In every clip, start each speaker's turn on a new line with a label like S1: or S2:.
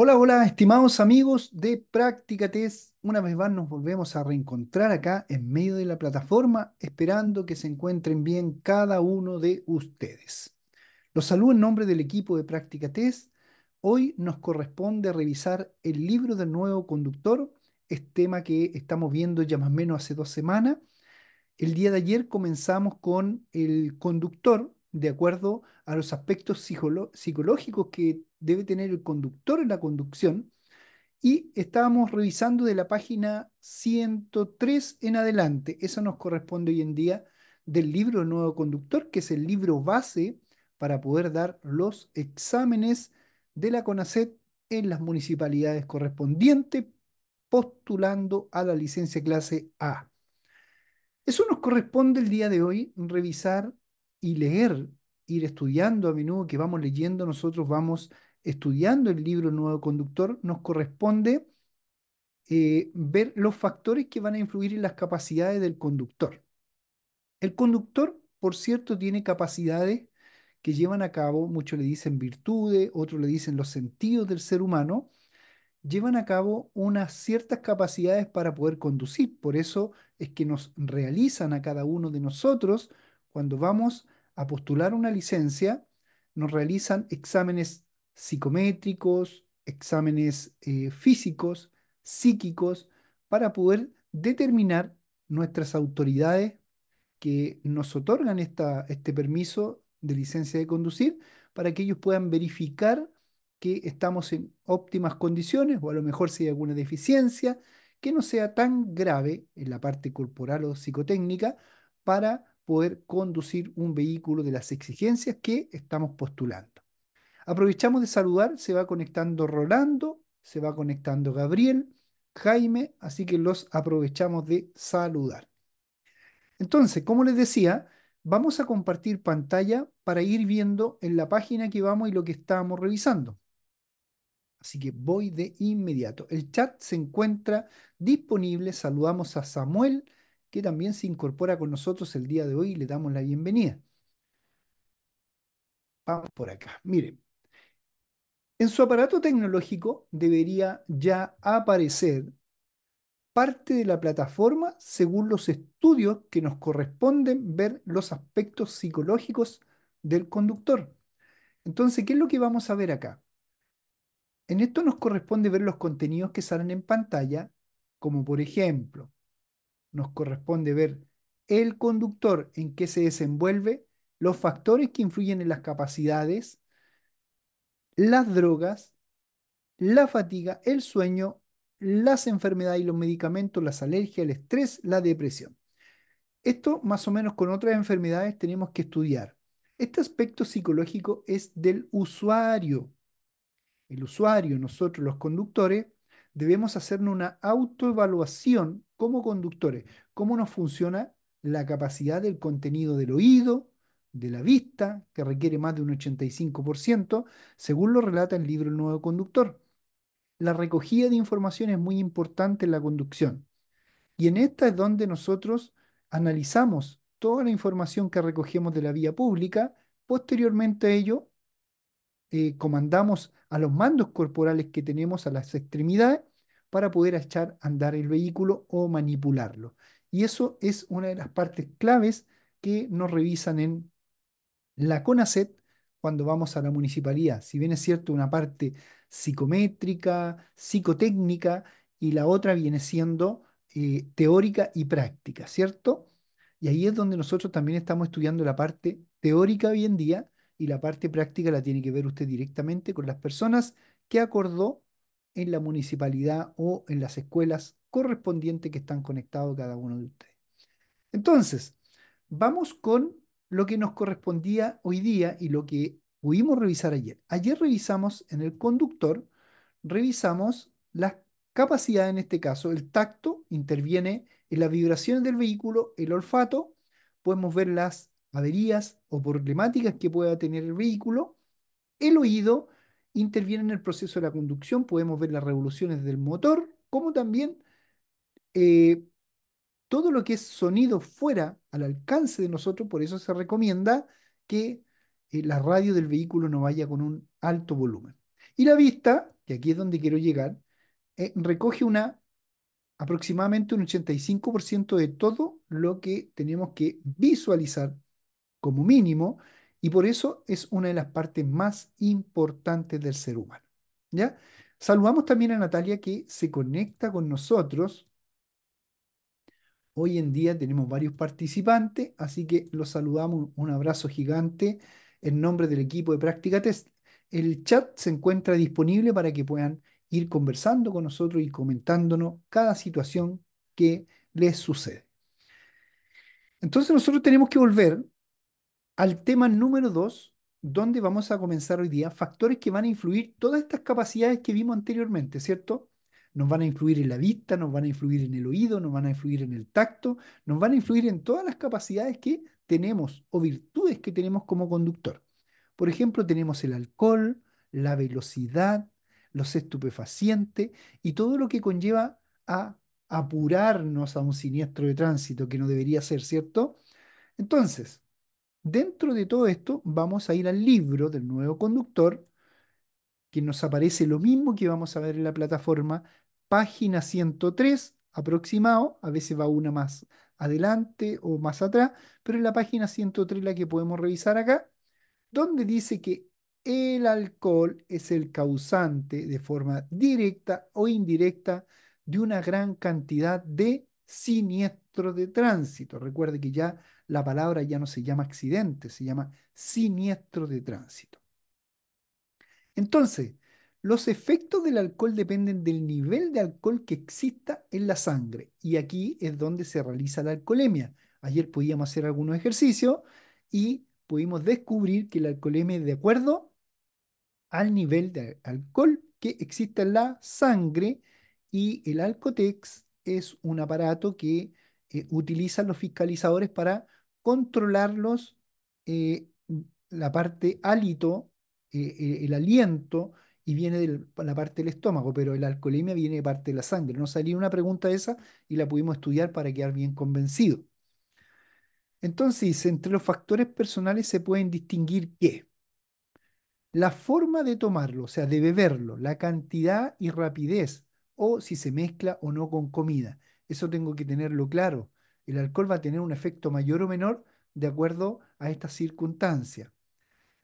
S1: Hola, hola, estimados amigos de Práctica Test. Una vez más nos volvemos a reencontrar acá en medio de la plataforma, esperando que se encuentren bien cada uno de ustedes. Los saludo en nombre del equipo de Práctica Test. Hoy nos corresponde revisar el libro del nuevo conductor, Es este tema que estamos viendo ya más o menos hace dos semanas. El día de ayer comenzamos con el conductor, de acuerdo a a los aspectos psicológicos que debe tener el conductor en la conducción. Y estábamos revisando de la página 103 en adelante. Eso nos corresponde hoy en día del libro Nuevo Conductor, que es el libro base para poder dar los exámenes de la CONACET en las municipalidades correspondientes, postulando a la licencia clase A. Eso nos corresponde el día de hoy revisar y leer ir estudiando a menudo, que vamos leyendo, nosotros vamos estudiando el libro Nuevo Conductor, nos corresponde eh, ver los factores que van a influir en las capacidades del conductor. El conductor, por cierto, tiene capacidades que llevan a cabo, muchos le dicen virtudes, otros le dicen los sentidos del ser humano, llevan a cabo unas ciertas capacidades para poder conducir. Por eso es que nos realizan a cada uno de nosotros cuando vamos a postular una licencia, nos realizan exámenes psicométricos, exámenes eh, físicos, psíquicos, para poder determinar nuestras autoridades que nos otorgan esta, este permiso de licencia de conducir, para que ellos puedan verificar que estamos en óptimas condiciones o a lo mejor si hay alguna deficiencia que no sea tan grave en la parte corporal o psicotécnica para poder conducir un vehículo de las exigencias que estamos postulando. Aprovechamos de saludar, se va conectando Rolando, se va conectando Gabriel, Jaime, así que los aprovechamos de saludar. Entonces, como les decía, vamos a compartir pantalla para ir viendo en la página que vamos y lo que estábamos revisando. Así que voy de inmediato. El chat se encuentra disponible. Saludamos a Samuel, que también se incorpora con nosotros el día de hoy y le damos la bienvenida. Vamos por acá. Miren, en su aparato tecnológico debería ya aparecer parte de la plataforma según los estudios que nos corresponden ver los aspectos psicológicos del conductor. Entonces, ¿qué es lo que vamos a ver acá? En esto nos corresponde ver los contenidos que salen en pantalla, como por ejemplo, nos corresponde ver el conductor en que se desenvuelve, los factores que influyen en las capacidades, las drogas, la fatiga, el sueño, las enfermedades y los medicamentos, las alergias, el estrés, la depresión. Esto más o menos con otras enfermedades tenemos que estudiar. Este aspecto psicológico es del usuario. El usuario, nosotros los conductores, debemos hacernos una autoevaluación como conductores, cómo nos funciona la capacidad del contenido del oído, de la vista, que requiere más de un 85%, según lo relata el libro El Nuevo Conductor. La recogida de información es muy importante en la conducción. Y en esta es donde nosotros analizamos toda la información que recogemos de la vía pública. Posteriormente a ello, eh, comandamos a los mandos corporales que tenemos a las extremidades para poder echar a andar el vehículo o manipularlo. Y eso es una de las partes claves que nos revisan en la CONACET cuando vamos a la municipalidad. Si bien es cierto una parte psicométrica, psicotécnica, y la otra viene siendo eh, teórica y práctica, ¿cierto? Y ahí es donde nosotros también estamos estudiando la parte teórica hoy en día y la parte práctica la tiene que ver usted directamente con las personas que acordó en la municipalidad o en las escuelas correspondientes que están conectados cada uno de ustedes. Entonces, vamos con lo que nos correspondía hoy día y lo que pudimos revisar ayer. Ayer revisamos en el conductor, revisamos las capacidades, en este caso, el tacto interviene en las vibraciones del vehículo, el olfato, podemos ver las averías o problemáticas que pueda tener el vehículo, el oído Interviene en el proceso de la conducción, podemos ver las revoluciones del motor, como también eh, todo lo que es sonido fuera al alcance de nosotros, por eso se recomienda que eh, la radio del vehículo no vaya con un alto volumen. Y la vista, que aquí es donde quiero llegar, eh, recoge una aproximadamente un 85% de todo lo que tenemos que visualizar como mínimo y por eso es una de las partes más importantes del ser humano. ¿Ya? Saludamos también a Natalia que se conecta con nosotros. Hoy en día tenemos varios participantes, así que los saludamos. Un abrazo gigante en nombre del equipo de Práctica Test. El chat se encuentra disponible para que puedan ir conversando con nosotros y comentándonos cada situación que les sucede. Entonces nosotros tenemos que volver al tema número dos, donde vamos a comenzar hoy día, factores que van a influir todas estas capacidades que vimos anteriormente, ¿cierto? Nos van a influir en la vista, nos van a influir en el oído, nos van a influir en el tacto, nos van a influir en todas las capacidades que tenemos o virtudes que tenemos como conductor. Por ejemplo, tenemos el alcohol, la velocidad, los estupefacientes y todo lo que conlleva a apurarnos a un siniestro de tránsito que no debería ser, ¿cierto? Entonces, Dentro de todo esto, vamos a ir al libro del nuevo conductor, que nos aparece lo mismo que vamos a ver en la plataforma, página 103 aproximado, a veces va una más adelante o más atrás, pero es la página 103 la que podemos revisar acá, donde dice que el alcohol es el causante de forma directa o indirecta de una gran cantidad de siniestros de tránsito. Recuerde que ya la palabra ya no se llama accidente, se llama siniestro de tránsito. Entonces, los efectos del alcohol dependen del nivel de alcohol que exista en la sangre. Y aquí es donde se realiza la alcoholemia. Ayer podíamos hacer algunos ejercicios y pudimos descubrir que la alcoholemia es de acuerdo al nivel de alcohol que existe en la sangre y el Alcotex es un aparato que eh, utilizan los fiscalizadores para controlarlos, eh, la parte hálito, eh, eh, el aliento, y viene de la parte del estómago, pero la alcoholemia viene de parte de la sangre. Nos salió una pregunta esa y la pudimos estudiar para quedar bien convencido. Entonces, entre los factores personales se pueden distinguir qué. la forma de tomarlo, o sea, de beberlo, la cantidad y rapidez, o si se mezcla o no con comida. Eso tengo que tenerlo claro el alcohol va a tener un efecto mayor o menor de acuerdo a esta circunstancia.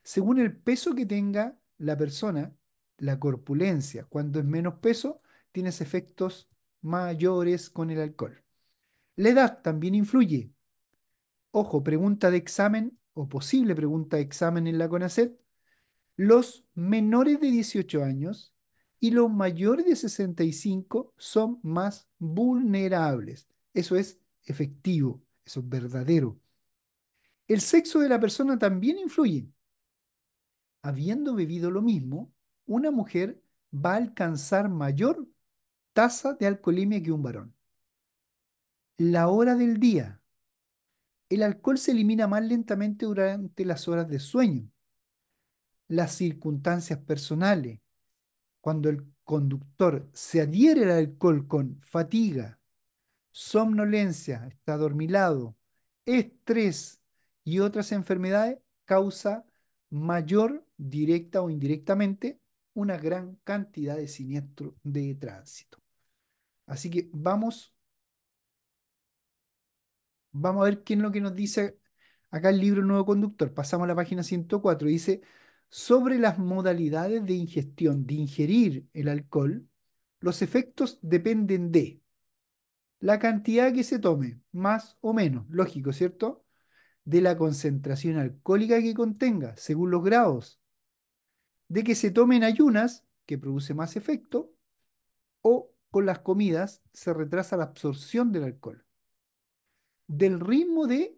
S1: Según el peso que tenga la persona, la corpulencia, cuando es menos peso, tienes efectos mayores con el alcohol. La edad también influye. Ojo, pregunta de examen o posible pregunta de examen en la CONACET. Los menores de 18 años y los mayores de 65 son más vulnerables. Eso es efectivo, eso es verdadero. El sexo de la persona también influye. Habiendo bebido lo mismo, una mujer va a alcanzar mayor tasa de alcoholemia que un varón. La hora del día. El alcohol se elimina más lentamente durante las horas de sueño. Las circunstancias personales. Cuando el conductor se adhiere al alcohol con fatiga, somnolencia, está dormilado estrés y otras enfermedades causa mayor, directa o indirectamente, una gran cantidad de siniestro de tránsito. Así que vamos, vamos a ver qué es lo que nos dice acá el libro Nuevo Conductor. Pasamos a la página 104 dice, sobre las modalidades de ingestión, de ingerir el alcohol, los efectos dependen de la cantidad que se tome, más o menos, lógico, ¿cierto? De la concentración alcohólica que contenga, según los grados, de que se tomen ayunas, que produce más efecto, o con las comidas se retrasa la absorción del alcohol. Del ritmo de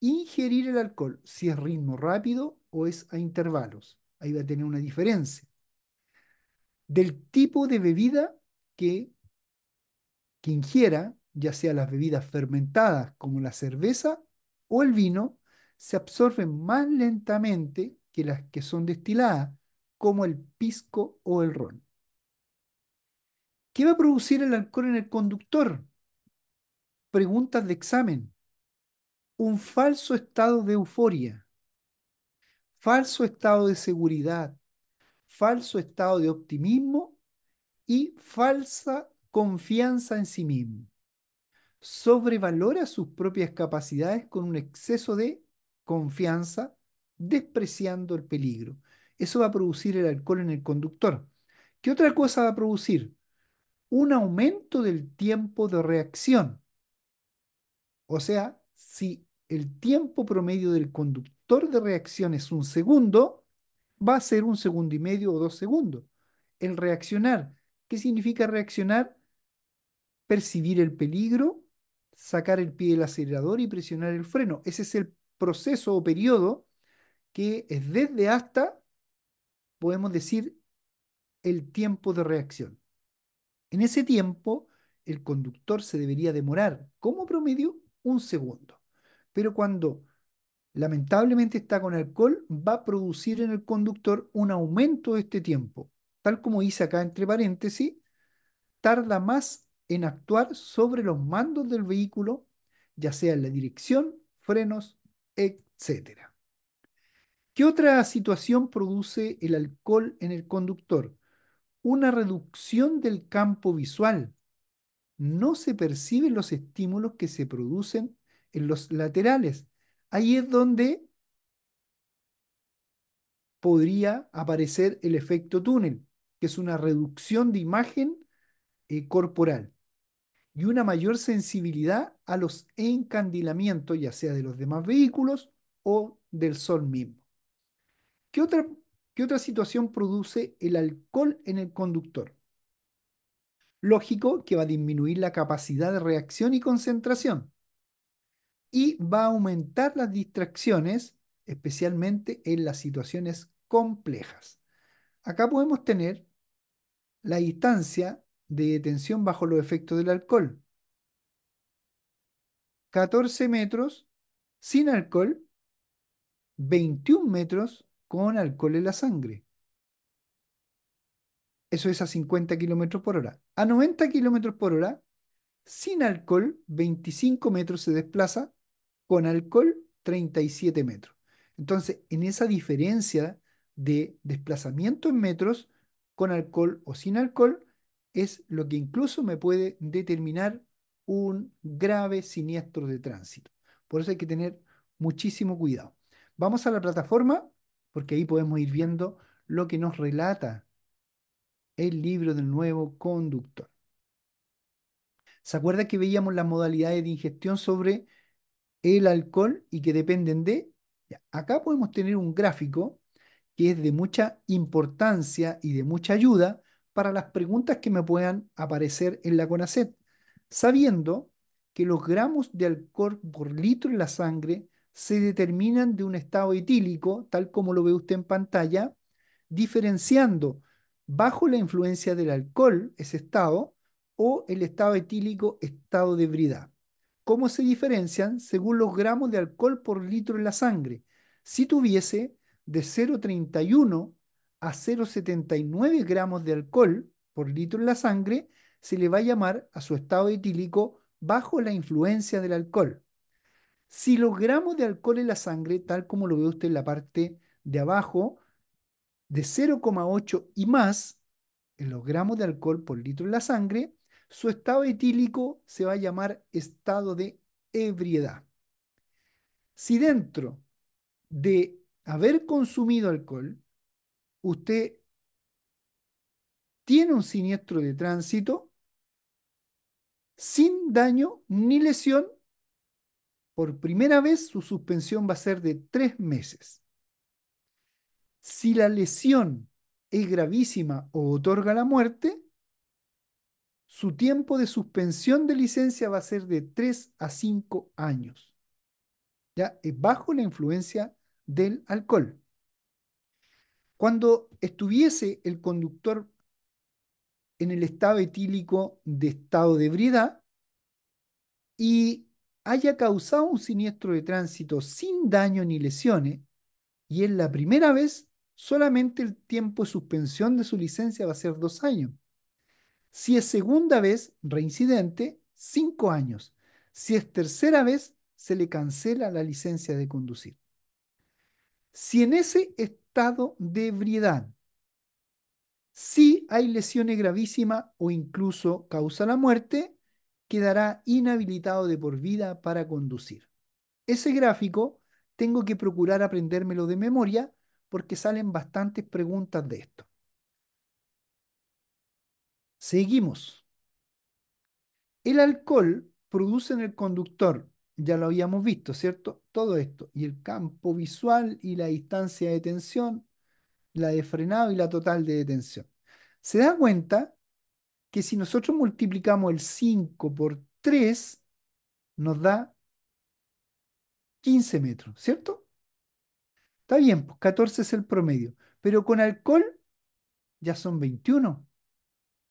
S1: ingerir el alcohol, si es ritmo rápido o es a intervalos. Ahí va a tener una diferencia. Del tipo de bebida que, que ingiera, ya sea las bebidas fermentadas como la cerveza o el vino, se absorben más lentamente que las que son destiladas, como el pisco o el ron. ¿Qué va a producir el alcohol en el conductor? Preguntas de examen. Un falso estado de euforia, falso estado de seguridad, falso estado de optimismo y falsa confianza en sí mismo sobrevalora sus propias capacidades con un exceso de confianza, despreciando el peligro. Eso va a producir el alcohol en el conductor. ¿Qué otra cosa va a producir? Un aumento del tiempo de reacción. O sea, si el tiempo promedio del conductor de reacción es un segundo, va a ser un segundo y medio o dos segundos. El reaccionar. ¿Qué significa reaccionar? Percibir el peligro, sacar el pie del acelerador y presionar el freno. Ese es el proceso o periodo que es desde hasta, podemos decir, el tiempo de reacción. En ese tiempo, el conductor se debería demorar, como promedio, un segundo. Pero cuando lamentablemente está con alcohol, va a producir en el conductor un aumento de este tiempo. Tal como dice acá entre paréntesis, tarda más en actuar sobre los mandos del vehículo, ya sea la dirección, frenos, etc. ¿Qué otra situación produce el alcohol en el conductor? Una reducción del campo visual. No se perciben los estímulos que se producen en los laterales. Ahí es donde podría aparecer el efecto túnel, que es una reducción de imagen eh, corporal y una mayor sensibilidad a los encandilamientos, ya sea de los demás vehículos o del sol mismo. ¿Qué otra, qué otra situación produce el alcohol en el conductor? Lógico que va a disminuir la capacidad de reacción y concentración y va a aumentar las distracciones, especialmente en las situaciones complejas. Acá podemos tener la distancia de detención bajo los efectos del alcohol. 14 metros sin alcohol, 21 metros con alcohol en la sangre. Eso es a 50 kilómetros por hora. A 90 kilómetros por hora, sin alcohol, 25 metros se desplaza, con alcohol, 37 metros. Entonces, en esa diferencia de desplazamiento en metros, con alcohol o sin alcohol, es lo que incluso me puede determinar un grave siniestro de tránsito. Por eso hay que tener muchísimo cuidado. Vamos a la plataforma, porque ahí podemos ir viendo lo que nos relata el libro del nuevo conductor. ¿Se acuerda que veíamos las modalidades de ingestión sobre el alcohol y que dependen de? acá podemos tener un gráfico que es de mucha importancia y de mucha ayuda para las preguntas que me puedan aparecer en la CONACET, sabiendo que los gramos de alcohol por litro en la sangre se determinan de un estado etílico, tal como lo ve usted en pantalla, diferenciando bajo la influencia del alcohol ese estado o el estado etílico estado de ebriedad. ¿Cómo se diferencian? Según los gramos de alcohol por litro en la sangre. Si tuviese de 0,31 a 0,79 gramos de alcohol por litro en la sangre, se le va a llamar a su estado etílico bajo la influencia del alcohol. Si los gramos de alcohol en la sangre, tal como lo ve usted en la parte de abajo, de 0,8 y más, en los gramos de alcohol por litro en la sangre, su estado etílico se va a llamar estado de ebriedad. Si dentro de haber consumido alcohol, usted tiene un siniestro de tránsito sin daño ni lesión, por primera vez su suspensión va a ser de tres meses. Si la lesión es gravísima o otorga la muerte, su tiempo de suspensión de licencia va a ser de tres a cinco años. Ya es bajo la influencia del alcohol. Cuando estuviese el conductor en el estado etílico de estado de ebriedad y haya causado un siniestro de tránsito sin daño ni lesiones, y es la primera vez, solamente el tiempo de suspensión de su licencia va a ser dos años. Si es segunda vez, reincidente, cinco años. Si es tercera vez, se le cancela la licencia de conducir. Si en ese estado de ebriedad si hay lesiones gravísimas o incluso causa la muerte, quedará inhabilitado de por vida para conducir. Ese gráfico tengo que procurar aprendérmelo de memoria porque salen bastantes preguntas de esto. Seguimos. El alcohol produce en el conductor ya lo habíamos visto, ¿cierto? Todo esto. Y el campo visual y la distancia de tensión, la de frenado y la total de detención. Se da cuenta que si nosotros multiplicamos el 5 por 3, nos da 15 metros, ¿cierto? Está bien, pues 14 es el promedio. Pero con alcohol ya son 21.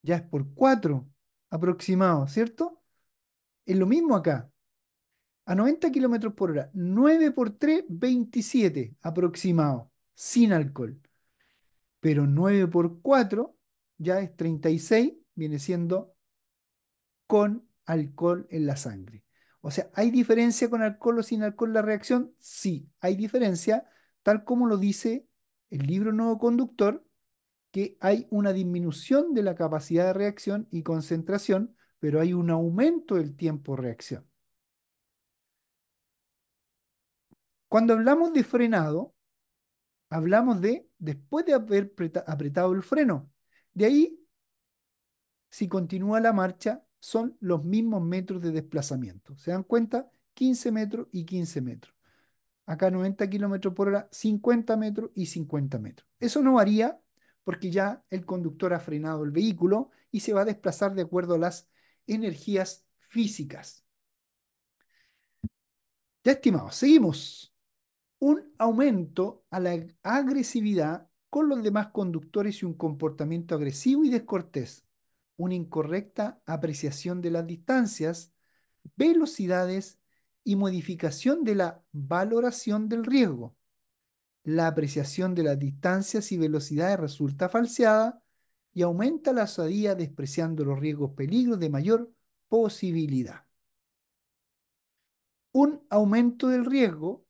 S1: Ya es por 4 aproximado, ¿cierto? Es lo mismo acá a 90 kilómetros por hora. 9 por 3, 27 aproximado, sin alcohol. Pero 9 por 4 ya es 36, viene siendo con alcohol en la sangre. O sea, ¿hay diferencia con alcohol o sin alcohol la reacción? Sí, hay diferencia, tal como lo dice el libro Nuevo Conductor, que hay una disminución de la capacidad de reacción y concentración, pero hay un aumento del tiempo de reacción. Cuando hablamos de frenado, hablamos de después de haber apretado el freno. De ahí, si continúa la marcha, son los mismos metros de desplazamiento. ¿Se dan cuenta? 15 metros y 15 metros. Acá 90 kilómetros por hora, 50 metros y 50 metros. Eso no varía porque ya el conductor ha frenado el vehículo y se va a desplazar de acuerdo a las energías físicas. Ya estimados, seguimos un aumento a la agresividad con los demás conductores y un comportamiento agresivo y descortés, una incorrecta apreciación de las distancias, velocidades y modificación de la valoración del riesgo. La apreciación de las distancias y velocidades resulta falseada y aumenta la osadía despreciando los riesgos peligros de mayor posibilidad. Un aumento del riesgo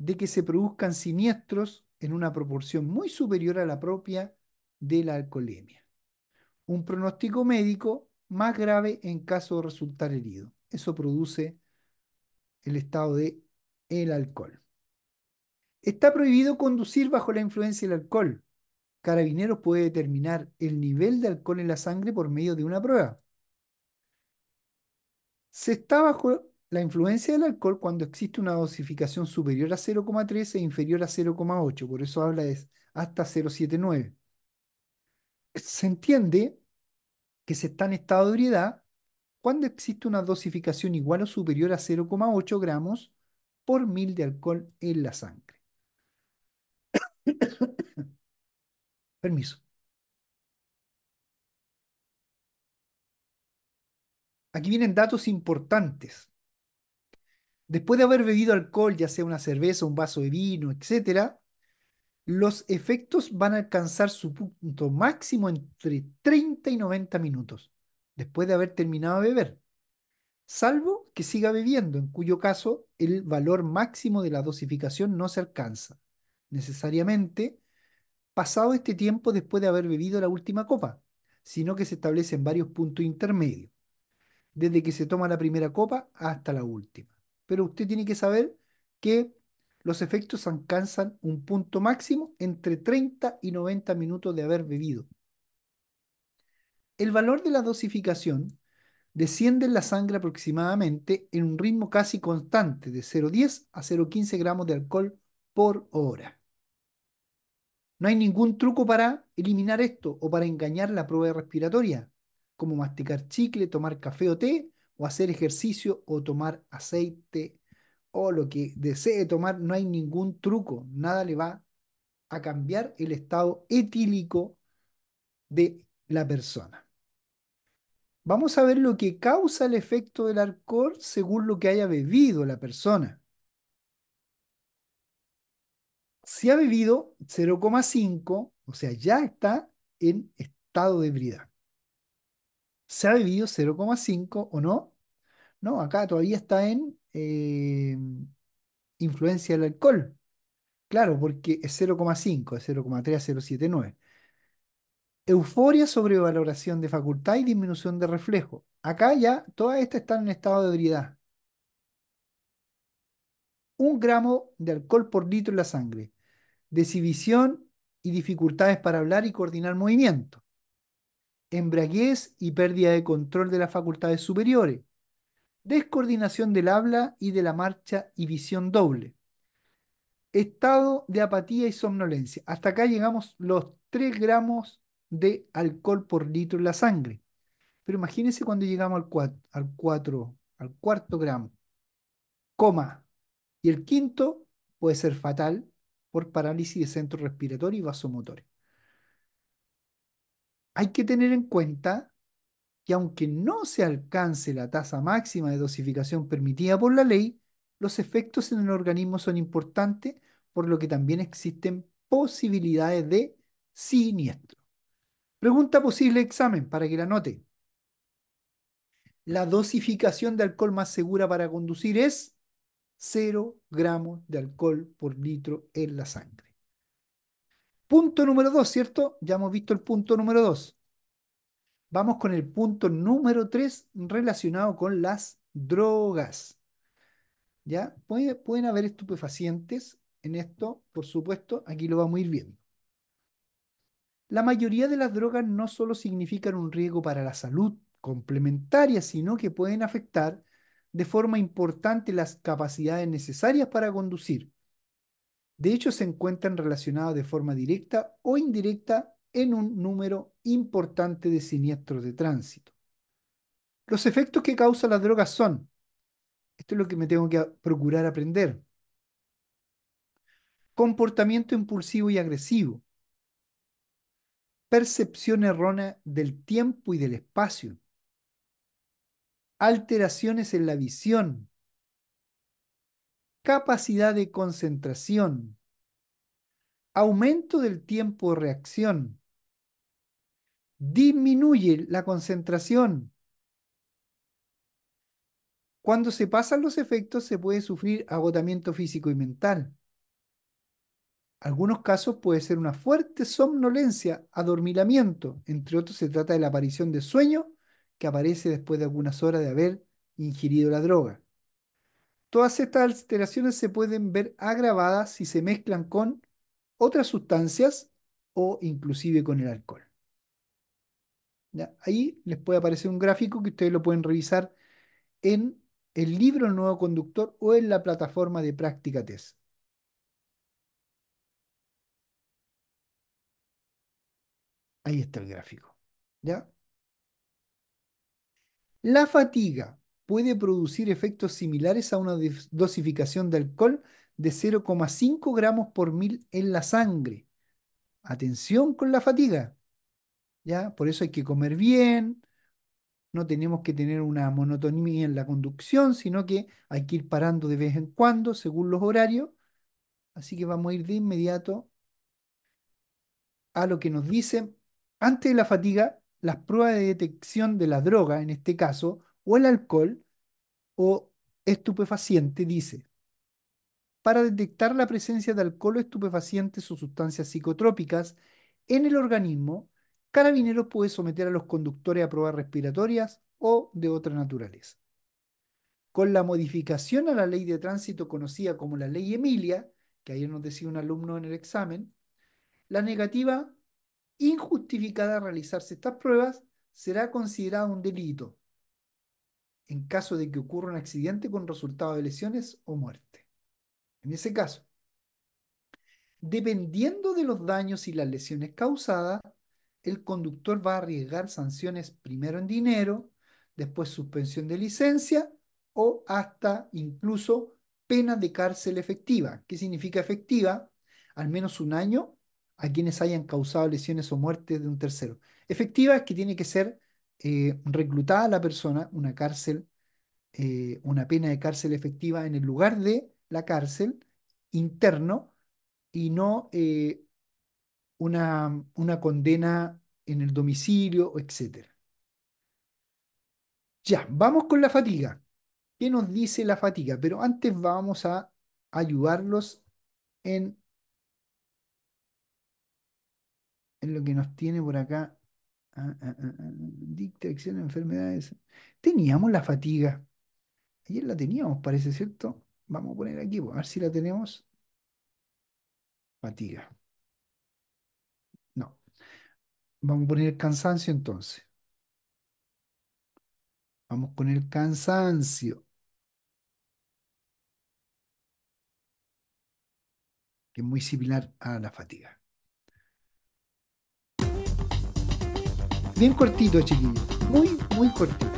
S1: de que se produzcan siniestros en una proporción muy superior a la propia de la alcoholemia. Un pronóstico médico más grave en caso de resultar herido. Eso produce el estado de el alcohol. Está prohibido conducir bajo la influencia del alcohol. Carabineros puede determinar el nivel de alcohol en la sangre por medio de una prueba. Se está bajo la influencia del alcohol cuando existe una dosificación superior a 0,3 e inferior a 0,8, por eso habla de hasta 0,79. Se entiende que se está en estado de ebriedad cuando existe una dosificación igual o superior a 0,8 gramos por mil de alcohol en la sangre. Permiso. Aquí vienen datos importantes Después de haber bebido alcohol, ya sea una cerveza, un vaso de vino, etc., los efectos van a alcanzar su punto máximo entre 30 y 90 minutos, después de haber terminado de beber, salvo que siga bebiendo, en cuyo caso el valor máximo de la dosificación no se alcanza necesariamente pasado este tiempo después de haber bebido la última copa, sino que se establecen varios puntos intermedios, desde que se toma la primera copa hasta la última pero usted tiene que saber que los efectos alcanzan un punto máximo entre 30 y 90 minutos de haber bebido. El valor de la dosificación desciende en la sangre aproximadamente en un ritmo casi constante de 0,10 a 0,15 gramos de alcohol por hora. No hay ningún truco para eliminar esto o para engañar la prueba respiratoria, como masticar chicle, tomar café o té o hacer ejercicio o tomar aceite o lo que desee tomar, no hay ningún truco, nada le va a cambiar el estado etílico de la persona. Vamos a ver lo que causa el efecto del alcohol según lo que haya bebido la persona. Si ha bebido 0,5, o sea, ya está en estado de ebriedad. Si ha bebido 0,5 o no? No, acá todavía está en eh, influencia del alcohol. Claro, porque es 0,5, es 0,79 Euforia sobre de facultad y disminución de reflejo. Acá ya todas estas están en estado de ebriedad. Un gramo de alcohol por litro en la sangre. desivisión y dificultades para hablar y coordinar movimiento. Embraguez y pérdida de control de las facultades superiores descoordinación del habla y de la marcha y visión doble. Estado de apatía y somnolencia. Hasta acá llegamos los 3 gramos de alcohol por litro en la sangre. Pero imagínense cuando llegamos al 4, al, cuarto gramo, coma. Y el quinto puede ser fatal por parálisis de centro respiratorio y vasomotor. Hay que tener en cuenta y aunque no se alcance la tasa máxima de dosificación permitida por la ley, los efectos en el organismo son importantes, por lo que también existen posibilidades de siniestro. Pregunta posible examen para que la note. La dosificación de alcohol más segura para conducir es 0 gramos de alcohol por litro en la sangre. Punto número 2, ¿cierto? Ya hemos visto el punto número 2. Vamos con el punto número 3 relacionado con las drogas. ¿Ya? pueden haber estupefacientes en esto, por supuesto, aquí lo vamos a ir viendo. La mayoría de las drogas no solo significan un riesgo para la salud complementaria, sino que pueden afectar de forma importante las capacidades necesarias para conducir. De hecho, se encuentran relacionadas de forma directa o indirecta en un número importante de siniestros de tránsito. Los efectos que causa las drogas son, esto es lo que me tengo que procurar aprender, comportamiento impulsivo y agresivo, percepción errónea del tiempo y del espacio, alteraciones en la visión, capacidad de concentración, aumento del tiempo de reacción, disminuye la concentración. Cuando se pasan los efectos se puede sufrir agotamiento físico y mental. Algunos casos puede ser una fuerte somnolencia, adormilamiento. Entre otros se trata de la aparición de sueño que aparece después de algunas horas de haber ingerido la droga. Todas estas alteraciones se pueden ver agravadas si se mezclan con otras sustancias o inclusive con el alcohol. Ahí les puede aparecer un gráfico que ustedes lo pueden revisar en el libro El Nuevo Conductor o en la plataforma de práctica test. Ahí está el gráfico. ¿Ya? La fatiga puede producir efectos similares a una dosificación de alcohol de 0,5 gramos por mil en la sangre. Atención con la fatiga. Por eso hay que comer bien, no tenemos que tener una monotonía en la conducción, sino que hay que ir parando de vez en cuando según los horarios. Así que vamos a ir de inmediato a lo que nos dicen antes de la fatiga, las pruebas de detección de la droga, en este caso, o el alcohol o estupefaciente, dice, para detectar la presencia de alcohol o estupefacientes o sustancias psicotrópicas en el organismo, Carabineros puede someter a los conductores a pruebas respiratorias o de otra naturaleza. Con la modificación a la ley de tránsito conocida como la ley Emilia, que ayer nos decía un alumno en el examen, la negativa injustificada a realizarse estas pruebas será considerada un delito en caso de que ocurra un accidente con resultado de lesiones o muerte. En ese caso, dependiendo de los daños y las lesiones causadas, el conductor va a arriesgar sanciones primero en dinero, después suspensión de licencia o hasta incluso penas de cárcel efectiva. ¿Qué significa efectiva? Al menos un año a quienes hayan causado lesiones o muertes de un tercero. Efectiva es que tiene que ser eh, reclutada la persona, una cárcel, eh, una pena de cárcel efectiva en el lugar de la cárcel interno y no eh, una, condena en el domicilio, etc. Ya, vamos con la fatiga. ¿Qué nos dice la fatiga? Pero antes vamos a ayudarlos en, en lo que nos tiene por acá. Ah, ah, ah, enfermedades. Teníamos la fatiga. Ayer la teníamos, parece, ¿cierto? Vamos a poner aquí, pues, a ver si la tenemos. Fatiga. Vamos a poner el cansancio entonces. Vamos con el cansancio. Que es muy similar a la fatiga. Bien cortito, chiquillo, Muy, muy cortito.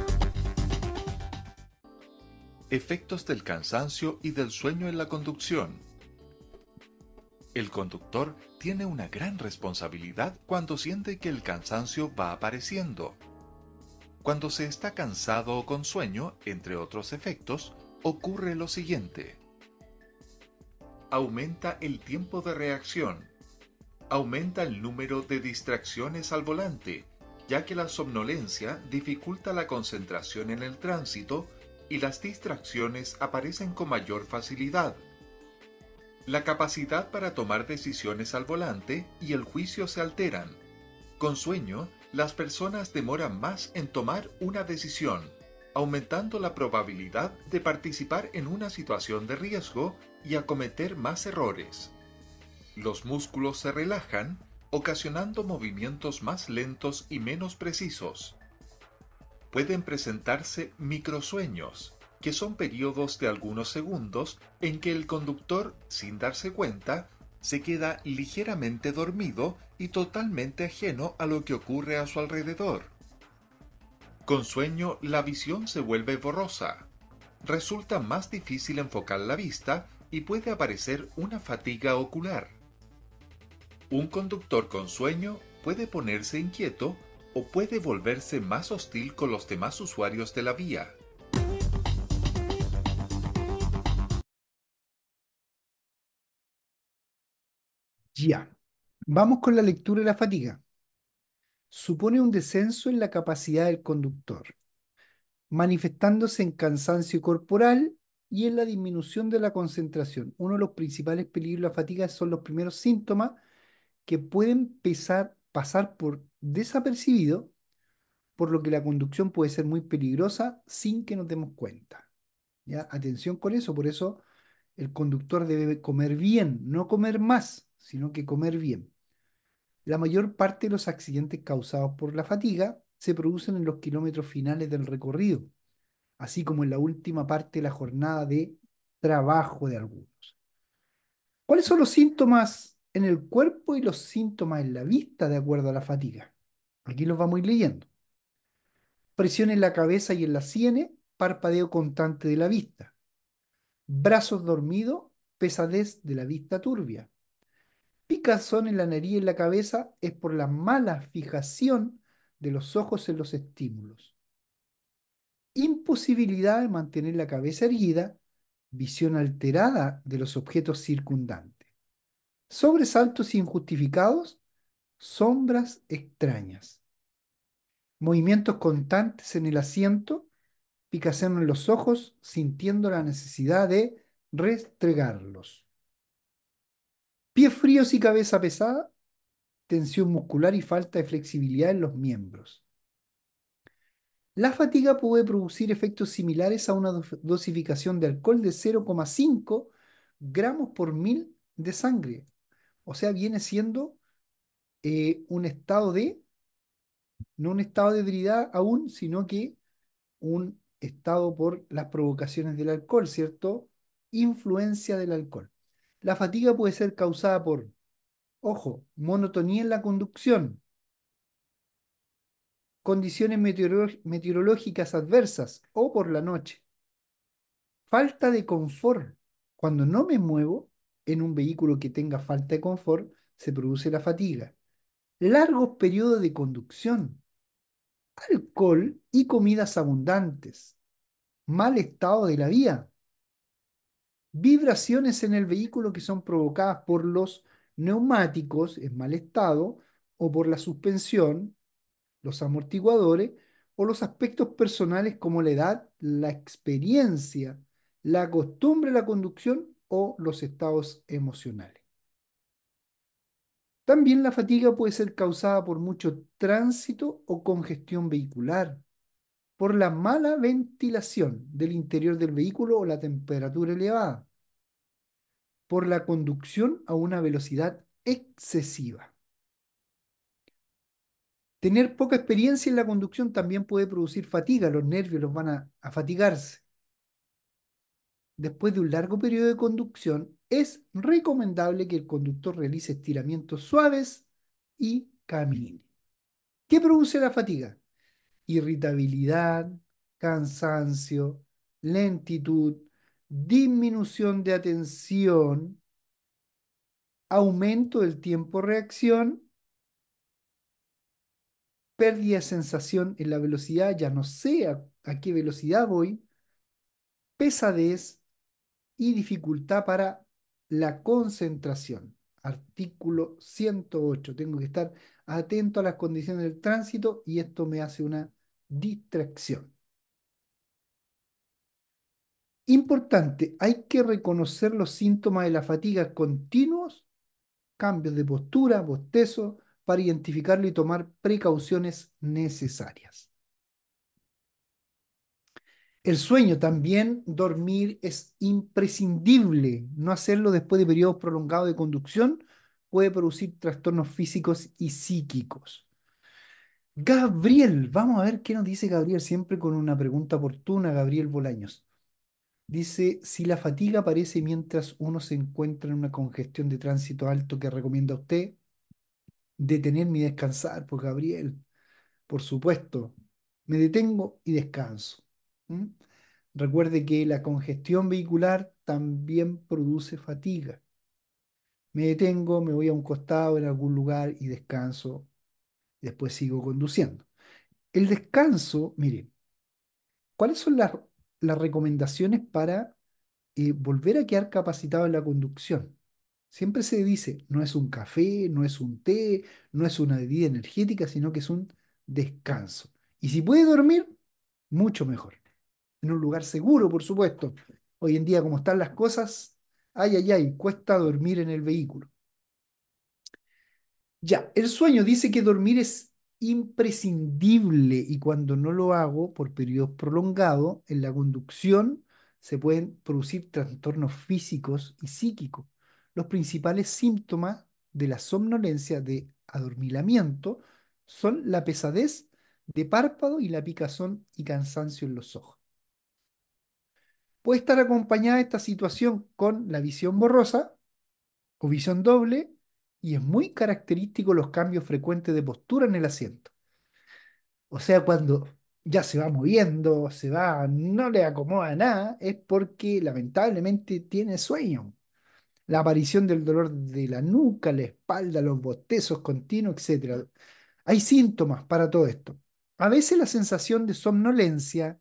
S2: Efectos del cansancio y del sueño en la conducción. El conductor tiene una gran responsabilidad cuando siente que el cansancio va apareciendo. Cuando se está cansado o con sueño, entre otros efectos, ocurre lo siguiente. Aumenta el tiempo de reacción. Aumenta el número de distracciones al volante, ya que la somnolencia dificulta la concentración en el tránsito y las distracciones aparecen con mayor facilidad la capacidad para tomar decisiones al volante y el juicio se alteran. Con sueño, las personas demoran más en tomar una decisión, aumentando la probabilidad de participar en una situación de riesgo y acometer más errores. Los músculos se relajan, ocasionando movimientos más lentos y menos precisos. Pueden presentarse microsueños, que son periodos de algunos segundos en que el conductor, sin darse cuenta, se queda ligeramente dormido y totalmente ajeno a lo que ocurre a su alrededor. Con sueño la visión se vuelve borrosa. Resulta más difícil enfocar la vista y puede aparecer una fatiga ocular. Un conductor con sueño puede ponerse inquieto o puede volverse más hostil con los demás usuarios de la vía.
S1: Ya, vamos con la lectura de la fatiga. Supone un descenso en la capacidad del conductor, manifestándose en cansancio corporal y en la disminución de la concentración. Uno de los principales peligros de la fatiga son los primeros síntomas que pueden pasar por desapercibido, por lo que la conducción puede ser muy peligrosa sin que nos demos cuenta. ¿Ya? Atención con eso, por eso el conductor debe comer bien, no comer más sino que comer bien. La mayor parte de los accidentes causados por la fatiga se producen en los kilómetros finales del recorrido, así como en la última parte de la jornada de trabajo de algunos. ¿Cuáles son los síntomas en el cuerpo y los síntomas en la vista de acuerdo a la fatiga? Aquí los vamos a ir leyendo. Presión en la cabeza y en la sienes, parpadeo constante de la vista. Brazos dormidos, pesadez de la vista turbia picazón en la nariz y en la cabeza es por la mala fijación de los ojos en los estímulos. Imposibilidad de mantener la cabeza erguida, visión alterada de los objetos circundantes. Sobresaltos injustificados, sombras extrañas. Movimientos constantes en el asiento, picazón en los ojos, sintiendo la necesidad de restregarlos. Pies fríos y cabeza pesada, tensión muscular y falta de flexibilidad en los miembros. La fatiga puede producir efectos similares a una dosificación de alcohol de 0,5 gramos por mil de sangre. O sea, viene siendo eh, un estado de, no un estado de debilidad aún, sino que un estado por las provocaciones del alcohol, ¿cierto? Influencia del alcohol. La fatiga puede ser causada por, ojo, monotonía en la conducción, condiciones meteorológicas adversas o por la noche, falta de confort. Cuando no me muevo en un vehículo que tenga falta de confort, se produce la fatiga. Largos periodos de conducción, alcohol y comidas abundantes, mal estado de la vía, vibraciones en el vehículo que son provocadas por los neumáticos en mal estado o por la suspensión, los amortiguadores o los aspectos personales como la edad, la experiencia, la costumbre, la conducción o los estados emocionales. También la fatiga puede ser causada por mucho tránsito o congestión vehicular, por la mala ventilación del interior del vehículo o la temperatura elevada, por la conducción a una velocidad excesiva. Tener poca experiencia en la conducción también puede producir fatiga, los nervios los van a, fatigarse. Después de un largo periodo de conducción, es recomendable que el conductor realice estiramientos suaves y camine. ¿Qué produce la fatiga? irritabilidad, cansancio, lentitud, disminución de atención, aumento del tiempo de reacción, pérdida de sensación en la velocidad, ya no sé a, qué velocidad voy, pesadez y dificultad para la concentración. Artículo 108. Tengo que estar atento a las condiciones del tránsito y esto me hace una distracción. Importante, hay que reconocer los síntomas de la fatiga continuos, cambios de postura, bostezo, para identificarlo y tomar precauciones necesarias. El sueño también, dormir es imprescindible. No hacerlo después de periodos prolongados de conducción puede producir trastornos físicos y psíquicos. Gabriel, vamos a ver qué nos dice Gabriel, siempre con una pregunta oportuna, Gabriel Bolaños. Dice, si la fatiga aparece mientras uno se encuentra en una congestión de tránsito alto que recomienda usted, detenerme y descansar, pues Gabriel, por supuesto, me detengo y descanso. Recuerde que la congestión vehicular también produce fatiga me detengo, me voy a un costado en algún lugar y descanso, después sigo conduciendo. El descanso, mire, ¿cuáles son las, recomendaciones para eh, volver a quedar capacitado en la conducción? Siempre se dice, no es un café, no es un té, no es una bebida energética, sino que es un descanso. Y si puede dormir, mucho mejor. En un lugar seguro, por supuesto. Hoy en día, como están las cosas, Ay, ay, ay, cuesta dormir en el vehículo. Ya, el sueño dice que dormir es imprescindible y cuando no lo hago por periodos prolongados en la conducción se pueden producir trastornos físicos y psíquicos. Los principales síntomas de la somnolencia de adormilamiento son la pesadez de párpado y la picazón y cansancio en los ojos puede estar acompañada esta situación con la visión borrosa o visión doble y es muy característico los cambios frecuentes de postura en el asiento. O sea, cuando ya se va moviendo, se va, no le acomoda nada, es porque lamentablemente tiene sueño. La aparición del dolor de la nuca, la espalda, los bostezos continuos, etc. Hay síntomas para todo esto. A veces la sensación de somnolencia,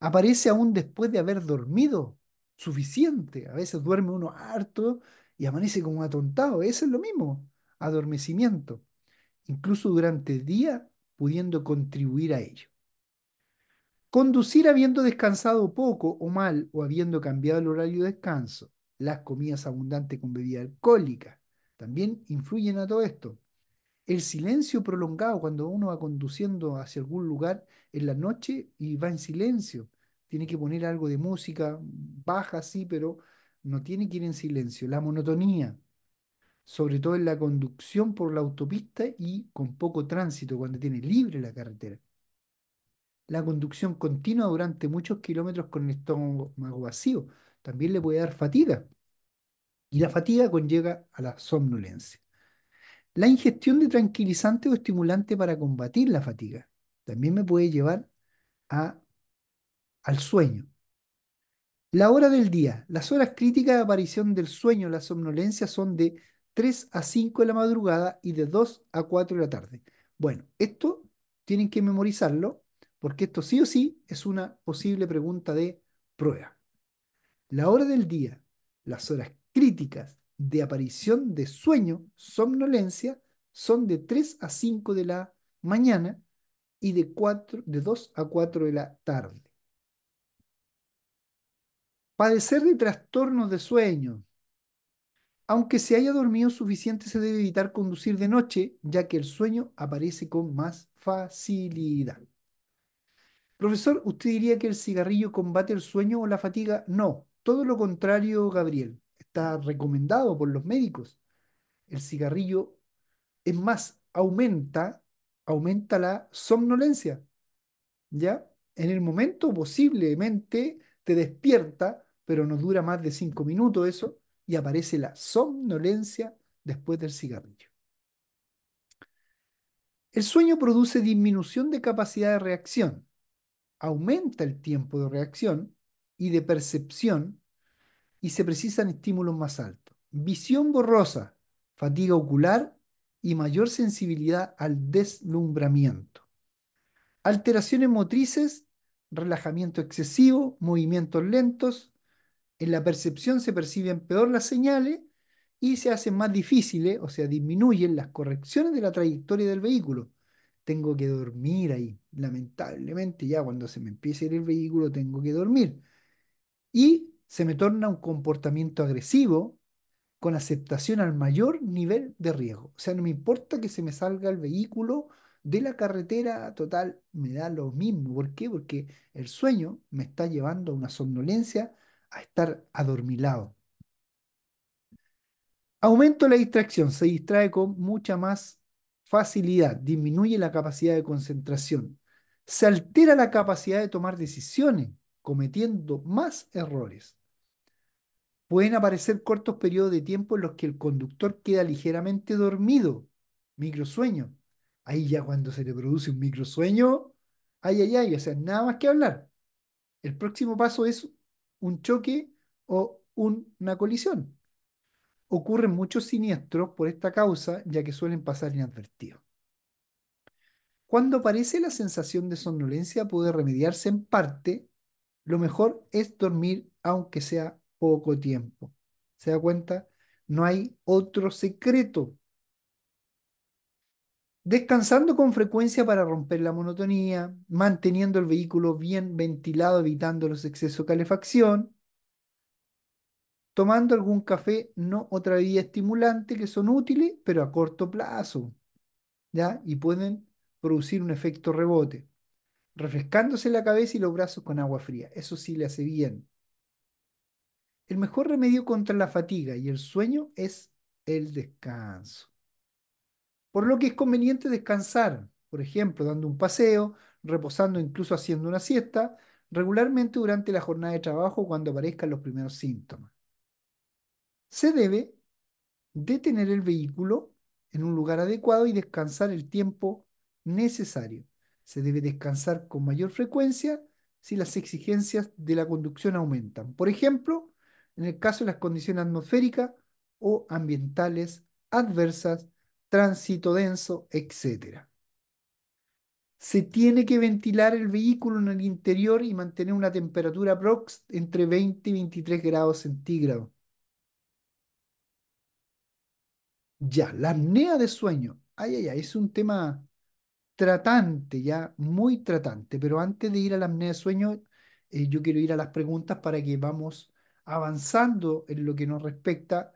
S1: aparece aún después de haber dormido suficiente. A veces duerme uno harto y amanece como atontado. Eso es lo mismo, adormecimiento, incluso durante el día pudiendo contribuir a ello. Conducir habiendo descansado poco o mal o habiendo cambiado el horario de descanso. Las comidas abundantes con bebida alcohólica también influyen a todo esto. El silencio prolongado, cuando uno va conduciendo hacia algún lugar en la noche y va en silencio, tiene que poner algo de música baja, sí, pero no tiene que ir en silencio. La monotonía, sobre todo en la conducción por la autopista y con poco tránsito, cuando tiene libre la carretera. La conducción continua durante muchos kilómetros con el estómago vacío también le puede dar fatiga. Y la fatiga conlleva a la somnolencia. La ingestión de tranquilizante o estimulante para combatir la fatiga también me puede llevar a, al sueño. La hora del día. Las horas críticas de aparición del sueño, la somnolencia, son de 3 a 5 de la madrugada y de 2 a 4 de la tarde. Bueno, esto tienen que memorizarlo porque esto sí o sí es una posible pregunta de prueba. La hora del día, las horas críticas de aparición de sueño, somnolencia, son de 3 a 5 de la mañana y de, 4, de 2 a 4 de la tarde. Padecer de trastornos de sueño. Aunque se haya dormido suficiente, se debe evitar conducir de noche, ya que el sueño aparece con más facilidad. Profesor, ¿usted diría que el cigarrillo combate el sueño o la fatiga? No, todo lo contrario, Gabriel está recomendado por los médicos. El cigarrillo, es más, aumenta, aumenta la somnolencia. ¿Ya? En el momento posiblemente te despierta, pero no dura más de cinco minutos eso, y aparece la somnolencia después del cigarrillo. El sueño produce disminución de capacidad de reacción, aumenta el tiempo de reacción y de percepción y se precisan estímulos más altos. Visión borrosa, fatiga ocular y mayor sensibilidad al deslumbramiento. Alteraciones motrices, relajamiento excesivo, movimientos lentos. En la percepción se perciben peor las señales y se hacen más difíciles, o sea, disminuyen las correcciones de la trayectoria del vehículo. Tengo que dormir ahí. Lamentablemente ya cuando se me empiece a ir el vehículo tengo que dormir. Y se me torna un comportamiento agresivo con aceptación al mayor nivel de riesgo. O sea, no me importa que se me salga el vehículo de la carretera, total, me da lo mismo. ¿Por qué? Porque el sueño me está llevando a una somnolencia, a estar adormilado. Aumento la distracción, se distrae con mucha más facilidad, disminuye la capacidad de concentración, se altera la capacidad de tomar decisiones, cometiendo más errores. Pueden aparecer cortos periodos de tiempo en los que el conductor queda ligeramente dormido, microsueño. Ahí ya cuando se le produce un microsueño, ay, ay, ay, o sea, nada más que hablar. El próximo paso es un choque o una colisión. Ocurren muchos siniestros por esta causa, ya que suelen pasar inadvertidos. Cuando aparece la sensación de somnolencia puede remediarse en parte. Lo mejor es dormir aunque sea poco tiempo. ¿Se da cuenta? No hay otro secreto. Descansando con frecuencia para romper la monotonía, manteniendo el vehículo bien ventilado, evitando los excesos de calefacción, tomando algún café, no otra bebida estimulante, que son útiles, pero a corto plazo, ¿ya? Y pueden producir un efecto rebote, refrescándose la cabeza y los brazos con agua fría. Eso sí le hace bien. El mejor remedio contra la fatiga y el sueño es el descanso. Por lo que es conveniente descansar, por ejemplo, dando un paseo, reposando incluso haciendo una siesta, regularmente durante la jornada de trabajo cuando aparezcan los primeros síntomas. Se debe detener el vehículo en un lugar adecuado y descansar el tiempo necesario. Se debe descansar con mayor frecuencia si las exigencias de la conducción aumentan. Por ejemplo, en el caso de las condiciones atmosféricas o ambientales adversas, tránsito denso, etc. Se tiene que ventilar el vehículo en el interior y mantener una temperatura prox entre 20 y 23 grados centígrados. Ya, la apnea de sueño. Ay, ay, ay, es un tema tratante, ya, muy tratante. Pero antes de ir a la apnea de sueño, eh, yo quiero ir a las preguntas para que vamos avanzando en lo que nos respecta,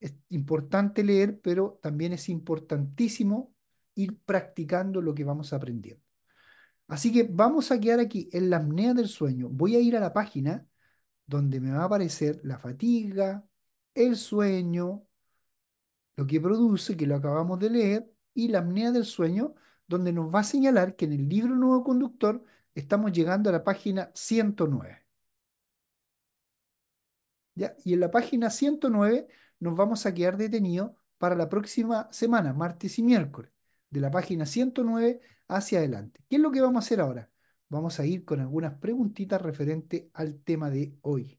S1: es importante leer, pero también es importantísimo ir practicando lo que vamos aprendiendo. Así que vamos a quedar aquí en la apnea del sueño. Voy a ir a la página donde me va a aparecer la fatiga, el sueño, lo que produce, que lo acabamos de leer, y la apnea del sueño, donde nos va a señalar que en el libro Nuevo Conductor estamos llegando a la página 109. Y en la página 109 nos vamos a quedar detenidos para la próxima semana, martes y miércoles, de la página 109 hacia adelante. ¿Qué es lo que vamos a hacer ahora? Vamos a ir con algunas preguntitas referente al tema de hoy.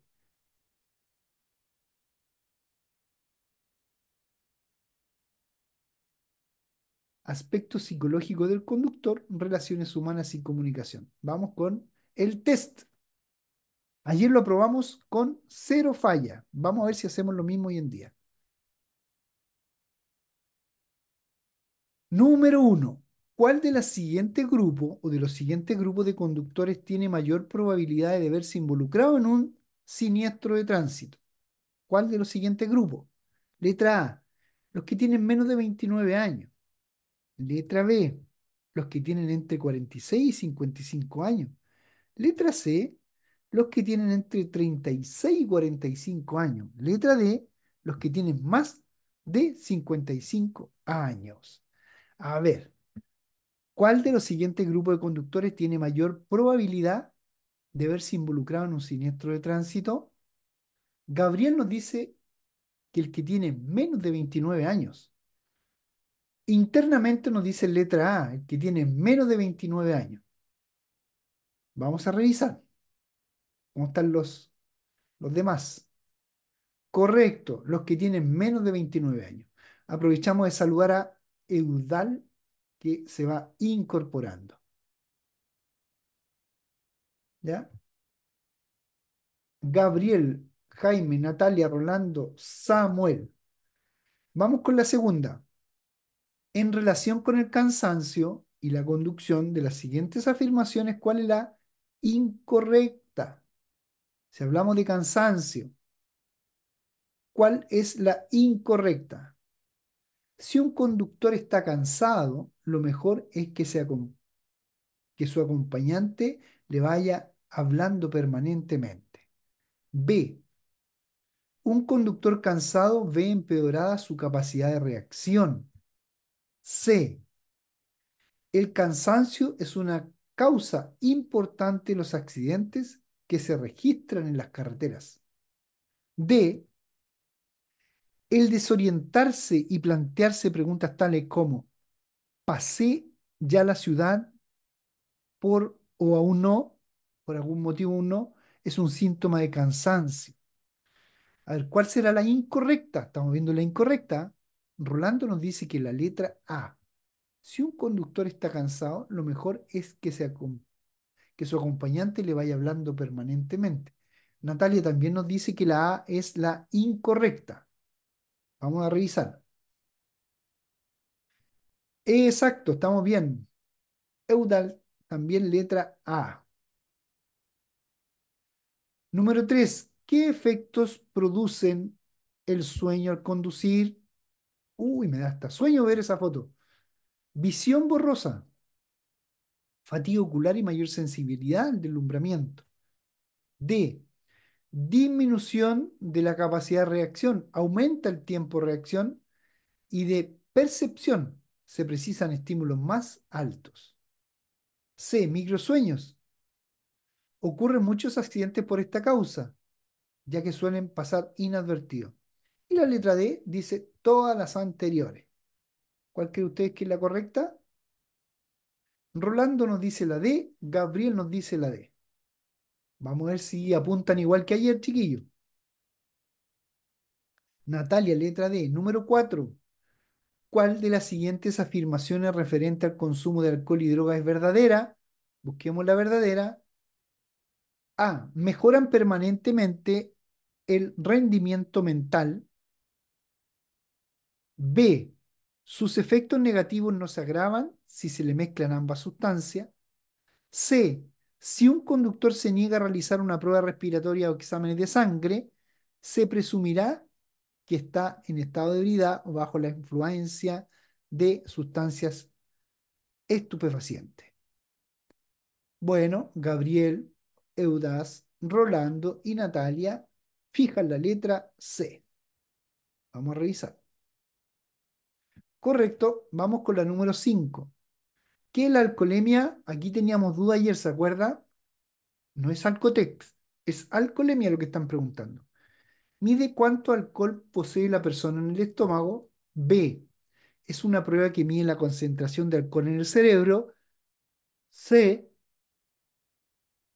S1: Aspecto psicológico del conductor, relaciones humanas y comunicación. Vamos con el test. Ayer lo aprobamos con cero falla. Vamos a ver si hacemos lo mismo hoy en día. Número uno, ¿cuál de los siguientes grupos o de los siguientes grupos de conductores tiene mayor probabilidad de verse involucrado en un siniestro de tránsito? ¿Cuál de los siguientes grupos? Letra A, los que tienen menos de 29 años. Letra B, los que tienen entre 46 y 55 años. Letra C, los que tienen entre 36 y 45 años. Letra D, los que tienen más de 55 años. A ver, ¿cuál de los siguientes grupos de conductores tiene mayor probabilidad de verse involucrado en un siniestro de tránsito? Gabriel nos dice que el que tiene menos de 29 años. Internamente nos dice letra A, el que tiene menos de 29 años. Vamos a revisar. ¿Cómo están los, los demás? Correcto, los que tienen menos de 29 años. Aprovechamos de saludar a Eudal que se va incorporando. ¿Ya? Gabriel, Jaime, Natalia, Rolando, Samuel. Vamos con la segunda. En relación con el cansancio y la conducción de las siguientes afirmaciones, ¿cuál es la incorrecta? Si hablamos de cansancio, ¿cuál es la incorrecta? Si un conductor está cansado, lo mejor es que, su acompañante le vaya hablando permanentemente. B. Un conductor cansado ve empeorada su capacidad de reacción. C. El cansancio es una causa importante en los accidentes que se registran en las carreteras. D. El desorientarse y plantearse preguntas tales como, ¿pasé ya la ciudad por o aún no? Por algún motivo no, es un síntoma de cansancio. A ver, ¿cuál será la incorrecta? Estamos viendo la incorrecta. Rolando nos dice que la letra A. Si un conductor está cansado, lo mejor es que se acompañe que su acompañante le vaya hablando permanentemente. Natalia también nos dice que la A es la incorrecta. Vamos a revisar. Exacto, estamos bien. Eudal, también letra A. Número 3. ¿Qué efectos producen el sueño al conducir? Uy, me da hasta sueño ver esa foto. Visión borrosa fatiga ocular y mayor sensibilidad al deslumbramiento. D. Disminución de la capacidad de reacción, aumenta el tiempo de reacción y de percepción, se precisan estímulos más altos. C. Microsueños. Ocurren muchos accidentes por esta causa, ya que suelen pasar inadvertidos. Y la letra D dice todas las anteriores. ¿Cuál cree ustedes que es la correcta? Rolando nos dice la D, Gabriel nos dice la D. Vamos a ver si apuntan igual que ayer, chiquillo. Natalia, letra D. Número 4. ¿Cuál de las siguientes afirmaciones referente al consumo de alcohol y drogas es verdadera? Busquemos la verdadera. A. Mejoran permanentemente el rendimiento mental. B. Sus efectos negativos no se agravan si se le mezclan ambas sustancias. C. Si un conductor se niega a realizar una prueba respiratoria o exámenes de sangre, se presumirá que está en estado de ebriedad o bajo la influencia de sustancias estupefacientes. Bueno, Gabriel, Eudaz, Rolando y Natalia fijan la letra C. Vamos a revisar. Correcto, vamos con la número 5. Que la alcoholemia, aquí teníamos duda ayer, ¿se acuerda? No es alcotex, es alcoholemia lo que están preguntando. Mide cuánto alcohol posee la persona en el estómago. B. Es una prueba que mide la concentración de alcohol en el cerebro. C.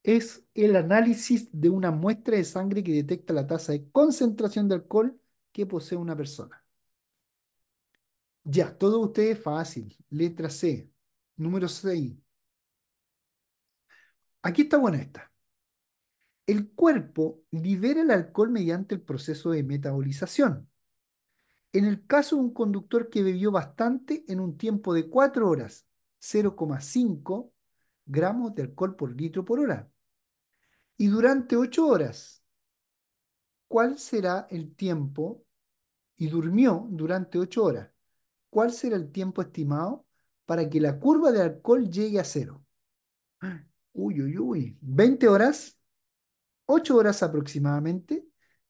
S1: Es el análisis de una muestra de sangre que detecta la tasa de concentración de alcohol que posee una persona. Ya, todo usted es fácil. Letra C, número 6. Aquí está buena esta. El cuerpo libera el alcohol mediante el proceso de metabolización. En el caso de un conductor que bebió bastante en un tiempo de 4 horas, 0,5 gramos de alcohol por litro por hora. Y durante 8 horas, ¿cuál será el tiempo? Y durmió durante 8 horas cuál será el tiempo estimado para que la curva de alcohol llegue a cero. Uy, uy, uy. 20 horas, 8 horas aproximadamente,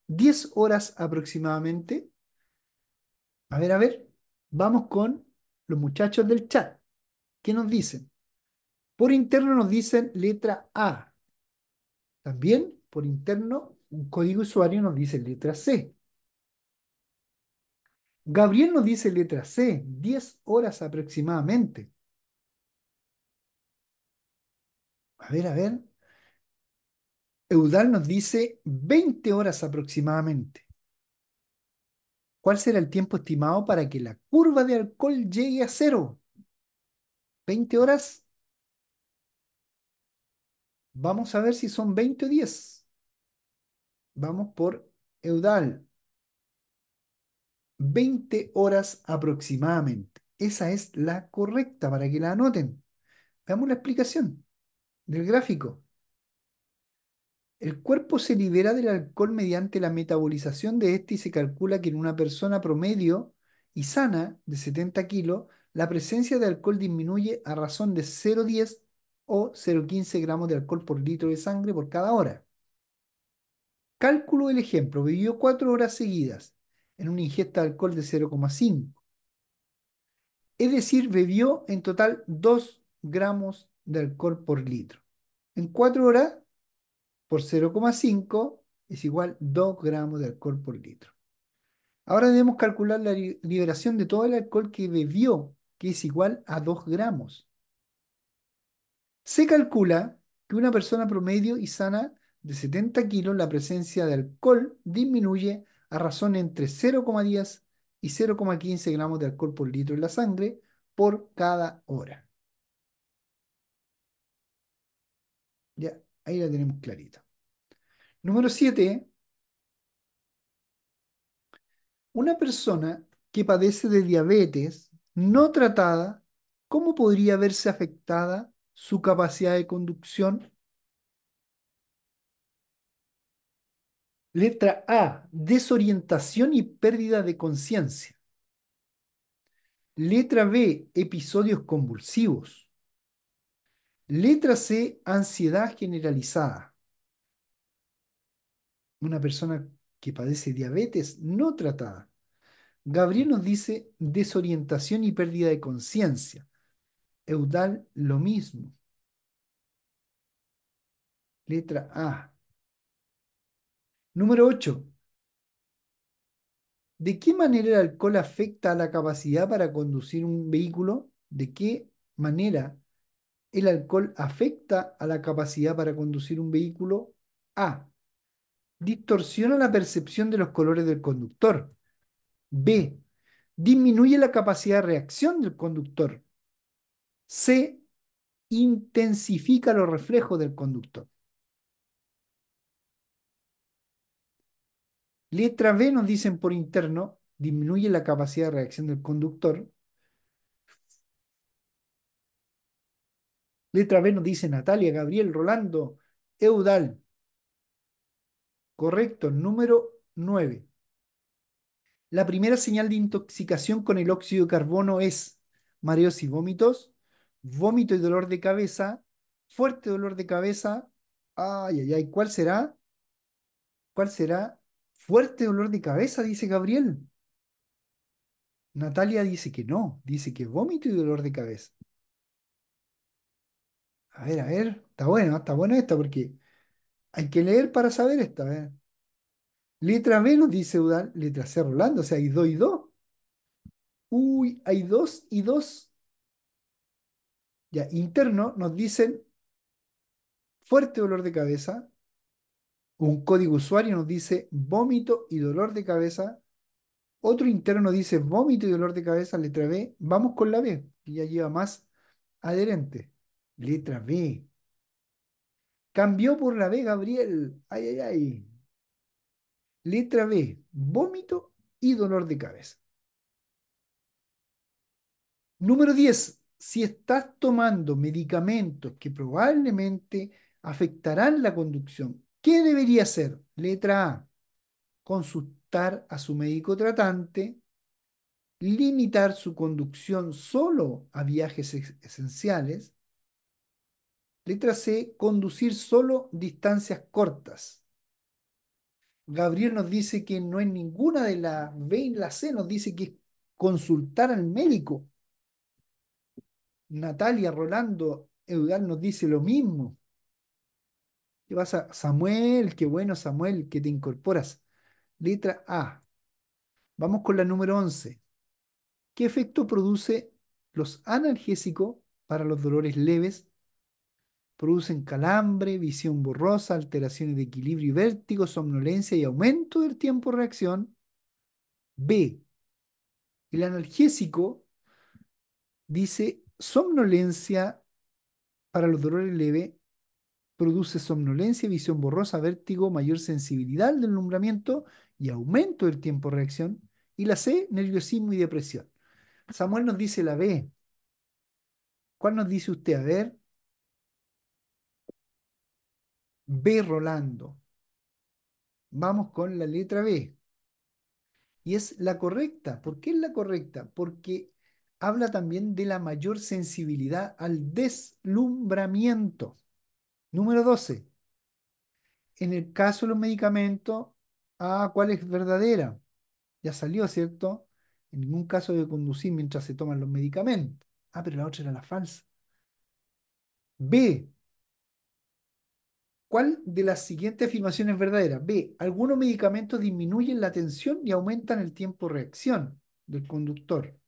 S1: 10 horas aproximadamente. A ver, a ver, vamos con los muchachos del chat. ¿Qué nos dicen? Por interno nos dicen letra A. También por interno un código usuario nos dice letra C. Gabriel nos dice letra C, 10 horas aproximadamente. A ver, a ver. Eudal nos dice 20 horas aproximadamente. ¿Cuál será el tiempo estimado para que la curva de alcohol llegue a cero? ¿20 horas? Vamos a ver si son 20 o 10. Vamos por Eudal. 20 horas aproximadamente. Esa es la correcta para que la anoten. Veamos la explicación del gráfico. El cuerpo se libera del alcohol mediante la metabolización de este y se calcula que en una persona promedio y sana de 70 kilos, la presencia de alcohol disminuye a razón de 0,10 o 0,15 gramos de alcohol por litro de sangre por cada hora. Cálculo el ejemplo. Vivió 4 horas seguidas en una ingesta de alcohol de 0,5. Es decir, bebió en total 2 gramos de alcohol por litro. En 4 horas, por 0,5, es igual 2 gramos de alcohol por litro. Ahora debemos calcular la liberación de todo el alcohol que bebió, que es igual a 2 gramos. Se calcula que una persona promedio y sana de 70 kilos, la presencia de alcohol disminuye a razón entre 0,10 y 0,15 gramos de alcohol por litro en la sangre por cada hora. Ya, ahí la tenemos clarita. Número 7. Una persona que padece de diabetes no tratada, ¿cómo podría verse afectada su capacidad de conducción Letra A, desorientación y pérdida de conciencia. Letra B, episodios convulsivos. Letra C, ansiedad generalizada. Una persona que padece diabetes no tratada. Gabriel nos dice desorientación y pérdida de conciencia. Eudal lo mismo. Letra A, Número 8. ¿De qué manera el alcohol afecta a la capacidad para conducir un vehículo? ¿De qué manera el alcohol afecta a la capacidad para conducir un vehículo? A. Distorsiona la percepción de los colores del conductor. B. Disminuye la capacidad de reacción del conductor. C. Intensifica los reflejos del conductor. Letra B nos dicen por interno, disminuye la capacidad de reacción del conductor. Letra B nos dice Natalia, Gabriel, Rolando, Eudal. Correcto, número 9. La primera señal de intoxicación con el óxido de carbono es mareos y vómitos, vómito y dolor de cabeza, fuerte dolor de cabeza. Ay, ay, ay, ¿cuál será? ¿Cuál será? Fuerte dolor de cabeza, dice Gabriel. Natalia dice que no, dice que vómito y dolor de cabeza. A ver, a ver, está bueno, está bueno esta porque hay que leer para saber esta. ¿eh? Letra B nos dice letra C Rolando, o sea, hay 2 y dos Uy, hay dos y dos Ya, interno nos dicen fuerte dolor de cabeza, un código usuario nos dice vómito y dolor de cabeza. Otro interno dice vómito y dolor de cabeza, letra B. Vamos con la B, que ya lleva más adherente. Letra B. Cambió por la B, Gabriel. Ay, ay, ay. Letra B, vómito y dolor de cabeza. Número 10. Si estás tomando medicamentos que probablemente afectarán la conducción ¿Qué debería hacer? Letra A, consultar a su médico tratante, limitar su conducción solo a viajes esenciales. Letra C, conducir solo distancias cortas. Gabriel nos dice que no es ninguna de las B y la C, nos dice que es consultar al médico. Natalia, Rolando, Eudal nos dice lo mismo. ¿Qué pasa? Samuel, qué bueno Samuel, que te incorporas. Letra A. Vamos con la número 11. ¿Qué efecto produce los analgésicos para los dolores leves? Producen calambre, visión borrosa, alteraciones de equilibrio y vértigo, somnolencia y aumento del tiempo de reacción. B. El analgésico dice somnolencia para los dolores leves produce somnolencia, visión borrosa, vértigo, mayor sensibilidad al deslumbramiento y aumento del tiempo de reacción. Y la C, nerviosismo y depresión. Samuel nos dice la B. ¿Cuál nos dice usted? A ver. B, Rolando. Vamos con la letra B. Y es la correcta. ¿Por qué es la correcta? Porque habla también de la mayor sensibilidad al deslumbramiento. Número 12. En el caso de los medicamentos, a ah, ¿cuál es verdadera? Ya salió, ¿cierto? En ningún caso de conducir mientras se toman los medicamentos. Ah, pero la otra era la falsa. B. ¿Cuál de las siguientes afirmaciones es verdadera? B. Algunos medicamentos disminuyen la tensión y aumentan el tiempo de reacción del conductor.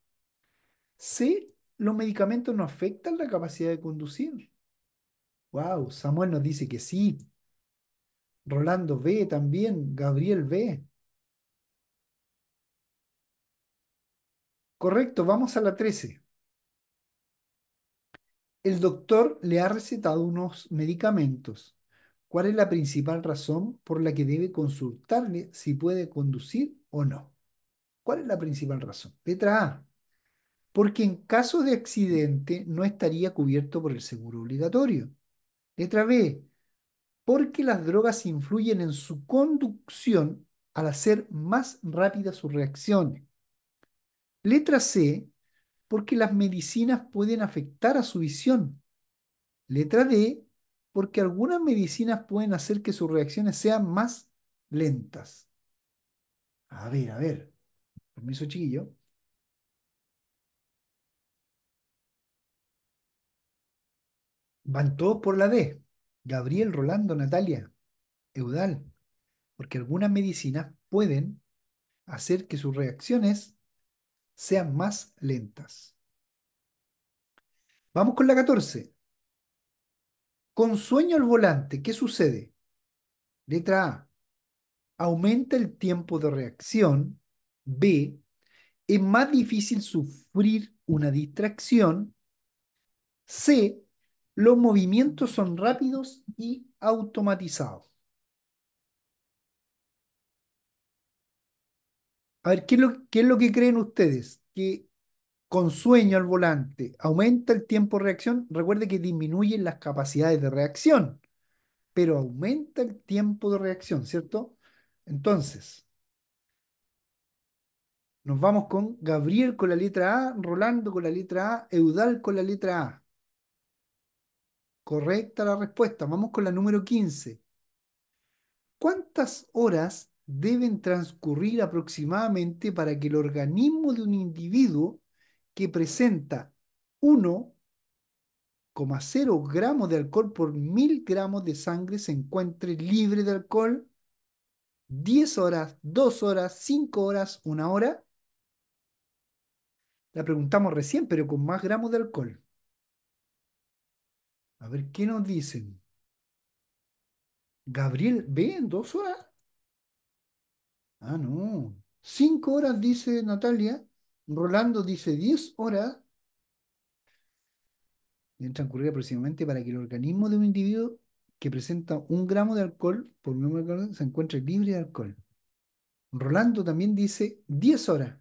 S1: C. Los medicamentos no afectan la capacidad de conducir. Wow, Samuel nos dice que sí. Rolando ve también, Gabriel ve. Correcto, vamos a la 13. El doctor le ha recetado unos medicamentos. ¿Cuál es la principal razón por la que debe consultarle si puede conducir o no? ¿Cuál es la principal razón? Letra A. Porque en caso de accidente no estaría cubierto por el seguro obligatorio. Letra B, porque las drogas influyen en su conducción al hacer más rápida su reacción. Letra C, porque las medicinas pueden afectar a su visión. Letra D, porque algunas medicinas pueden hacer que sus reacciones sean más lentas. A ver, a ver. Permiso, chiquillo. Van todos por la D. Gabriel, Rolando, Natalia, Eudal. Porque algunas medicinas pueden hacer que sus reacciones sean más lentas. Vamos con la 14. Con sueño al volante, ¿qué sucede? Letra A. Aumenta el tiempo de reacción. B. Es más difícil sufrir una distracción. C. Los movimientos son rápidos y automatizados. A ver, ¿qué es lo, es lo que creen ustedes? Que con sueño al volante aumenta el tiempo de reacción. Recuerde que disminuyen las capacidades de reacción, pero aumenta el tiempo de reacción, ¿cierto? Entonces, nos vamos con Gabriel con la letra A, Rolando con la letra A, Eudal con la letra A. Correcta la respuesta. Vamos con la número 15. ¿Cuántas horas deben transcurrir aproximadamente para que el organismo de un individuo que presenta 1,0 gramos de alcohol por 1.000 gramos de sangre se encuentre libre de alcohol? 10 horas, 2 horas, 5 horas, 1 hora. La preguntamos recién, pero con más gramos de alcohol. A ver, ¿qué nos dicen? Gabriel, ¿ve en dos horas? Ah, no. Cinco horas, dice Natalia. Rolando dice diez horas. Deben transcurrir aproximadamente para que el organismo de un individuo que presenta un gramo de alcohol por no me acuerdo, se encuentre libre de alcohol. Rolando también dice 10 horas.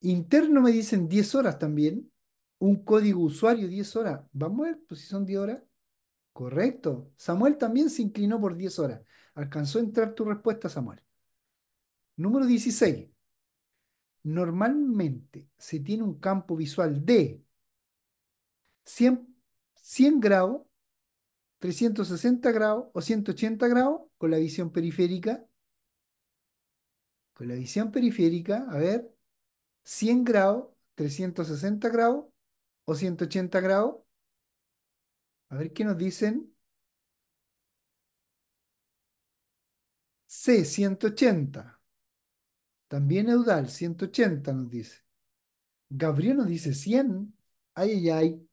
S1: Interno me dicen 10 horas también un código usuario 10 horas. Vamos a ver, posición pues, si son 10 horas. Correcto. Samuel también se inclinó por 10 horas. Alcanzó a entrar tu respuesta, Samuel. Número 16. Normalmente se tiene un campo visual de 100, 100 grados, 360 grados o 180 grados con la visión periférica. Con la visión periférica, a ver, 100 grados, 360 grados o 180 grados. A ver qué nos dicen. C, 180. También Eudal, 180 nos dice. Gabriel nos dice 100. Ay, ay, ay.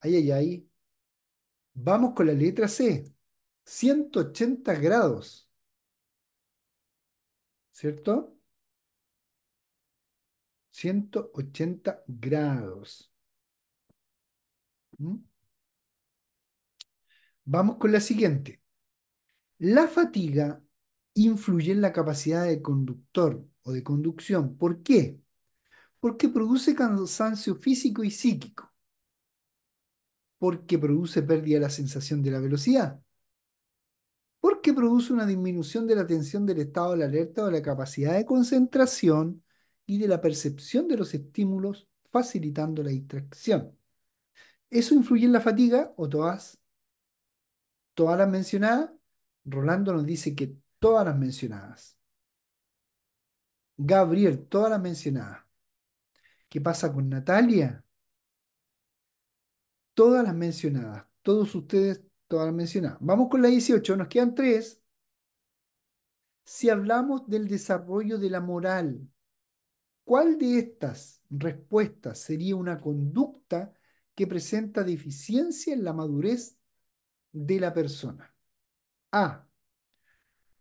S1: Ay, ay, ay. Vamos con la letra C. 180 grados. ¿Cierto? 180 grados. ¿Mm? Vamos con la siguiente. La fatiga influye en la capacidad de conductor o de conducción. ¿Por qué? Porque produce cansancio físico y psíquico. Porque produce pérdida de la sensación de la velocidad. Porque produce una disminución de la tensión del estado de la alerta o de la capacidad de concentración y de la percepción de los estímulos, facilitando la distracción. Eso influye en la fatiga o todas, todas las mencionadas. Rolando nos dice que todas las mencionadas. Gabriel, todas las mencionadas. ¿Qué pasa con Natalia? Todas las mencionadas. Todos ustedes, todas las mencionadas. Vamos con la 18, nos quedan tres. Si hablamos del desarrollo de la moral, ¿Cuál de estas respuestas sería una conducta que presenta deficiencia en la madurez de la persona? A.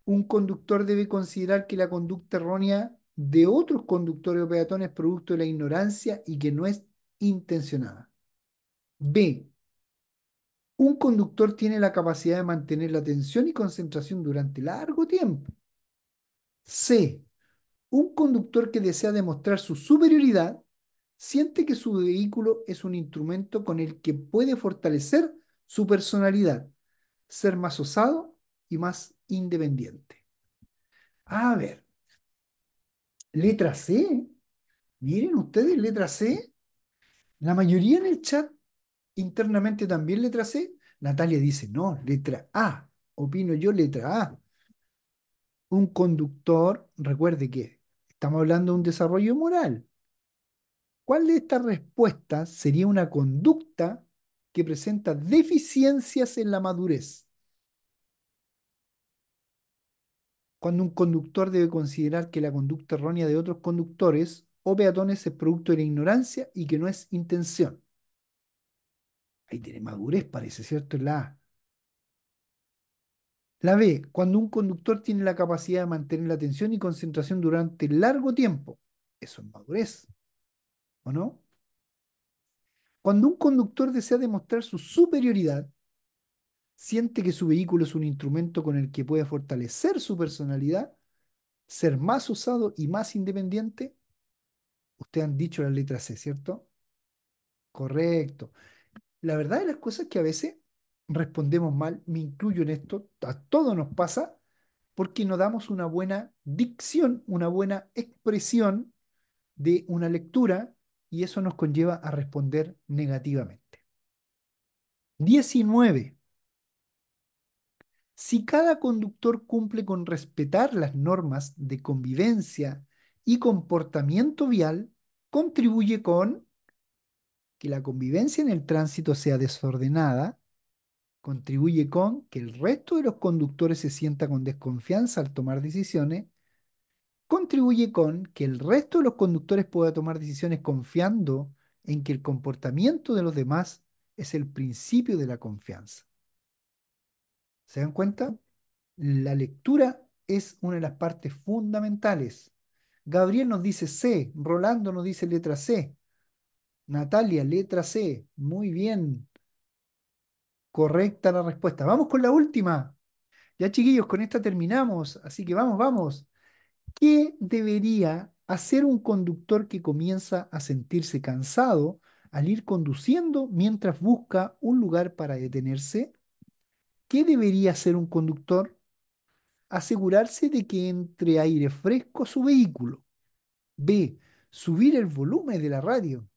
S1: Un conductor debe considerar que la conducta errónea de otros conductores o peatones es producto de la ignorancia y que no es intencionada. B. Un conductor tiene la capacidad de mantener la atención y concentración durante largo tiempo. C un conductor que desea demostrar su superioridad siente que su vehículo es un instrumento con el que puede fortalecer su personalidad, ser más osado y más independiente. A ver, letra C. Miren ustedes, letra C. La mayoría en el chat internamente también letra C. Natalia dice, no, letra A. Opino yo letra A. Un conductor, recuerde que Estamos hablando de un desarrollo moral. ¿Cuál de estas respuestas sería una conducta que presenta deficiencias en la madurez? Cuando un conductor debe considerar que la conducta errónea de otros conductores o peatones es producto de la ignorancia y que no es intención. Ahí tiene madurez, parece, ¿cierto? la la B, cuando un conductor tiene la capacidad de mantener la atención y concentración durante largo tiempo. Eso es madurez. ¿O no? Cuando un conductor desea demostrar su superioridad, siente que su vehículo es un instrumento con el que puede fortalecer su personalidad, ser más usado y más independiente. Ustedes han dicho la letra C, ¿cierto? Correcto. La verdad de las cosas es que a veces respondemos mal, me incluyo en esto, a todo nos pasa, porque no damos una buena dicción, una buena expresión de una lectura y eso nos conlleva a responder negativamente. 19. Si cada conductor cumple con respetar las normas de convivencia y comportamiento vial, contribuye con que la convivencia en el tránsito sea desordenada, contribuye con que el resto de los conductores se sienta con desconfianza al tomar decisiones, contribuye con que el resto de los conductores pueda tomar decisiones confiando en que el comportamiento de los demás es el principio de la confianza. ¿Se dan cuenta? La lectura es una de las partes fundamentales. Gabriel nos dice C, Rolando nos dice letra C, Natalia, letra C, muy bien. Correcta la respuesta. Vamos con la última. Ya chiquillos, con esta terminamos. Así que vamos, vamos. ¿Qué debería hacer un conductor que comienza a sentirse cansado al ir conduciendo mientras busca un lugar para detenerse? ¿Qué debería hacer un conductor? Asegurarse de que entre aire fresco a su vehículo. B. Subir el volumen de la radio.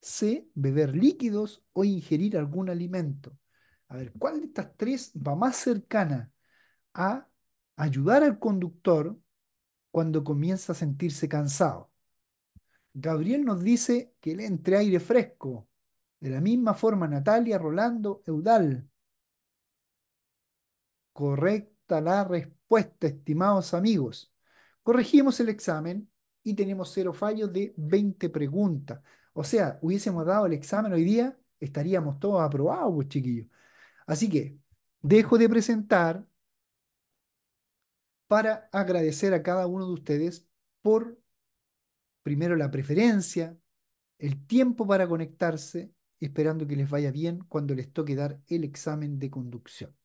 S1: C. Beber líquidos o ingerir algún alimento. A ver, ¿cuál de estas tres va más cercana a ayudar al conductor cuando comienza a sentirse cansado? Gabriel nos dice que le entre aire fresco. De la misma forma, Natalia, Rolando, Eudal. Correcta la respuesta, estimados amigos. Corregimos el examen y tenemos cero fallos de 20 preguntas. O sea, hubiésemos dado el examen hoy día, estaríamos todos aprobados, pues, chiquillos. Así que dejo de presentar para agradecer a cada uno de ustedes por, primero, la preferencia, el tiempo para conectarse, esperando que les vaya bien cuando les toque dar el examen de conducción.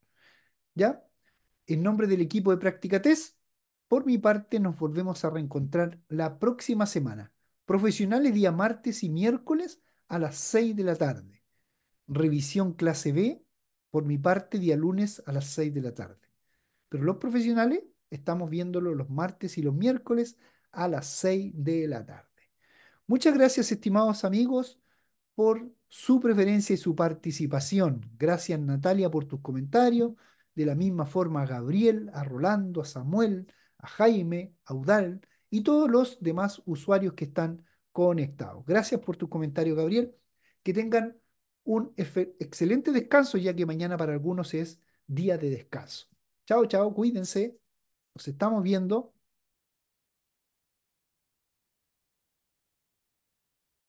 S1: ¿Ya? En nombre del equipo de práctica test, por mi parte nos volvemos a reencontrar la próxima semana. Profesionales día martes y miércoles a las 6 de la tarde. Revisión clase B por mi parte, día lunes a las 6 de la tarde. Pero los profesionales estamos viéndolo los martes y los miércoles a las 6 de la tarde. Muchas gracias, estimados amigos, por su preferencia y su participación. Gracias, Natalia, por tus comentarios. De la misma forma a Gabriel, a Rolando, a Samuel, a Jaime, a Udal y todos los demás usuarios que están conectados. Gracias por tus comentarios, Gabriel. Que tengan un excelente descanso, ya que mañana para algunos es día de descanso. Chao, chao, cuídense. Nos estamos viendo.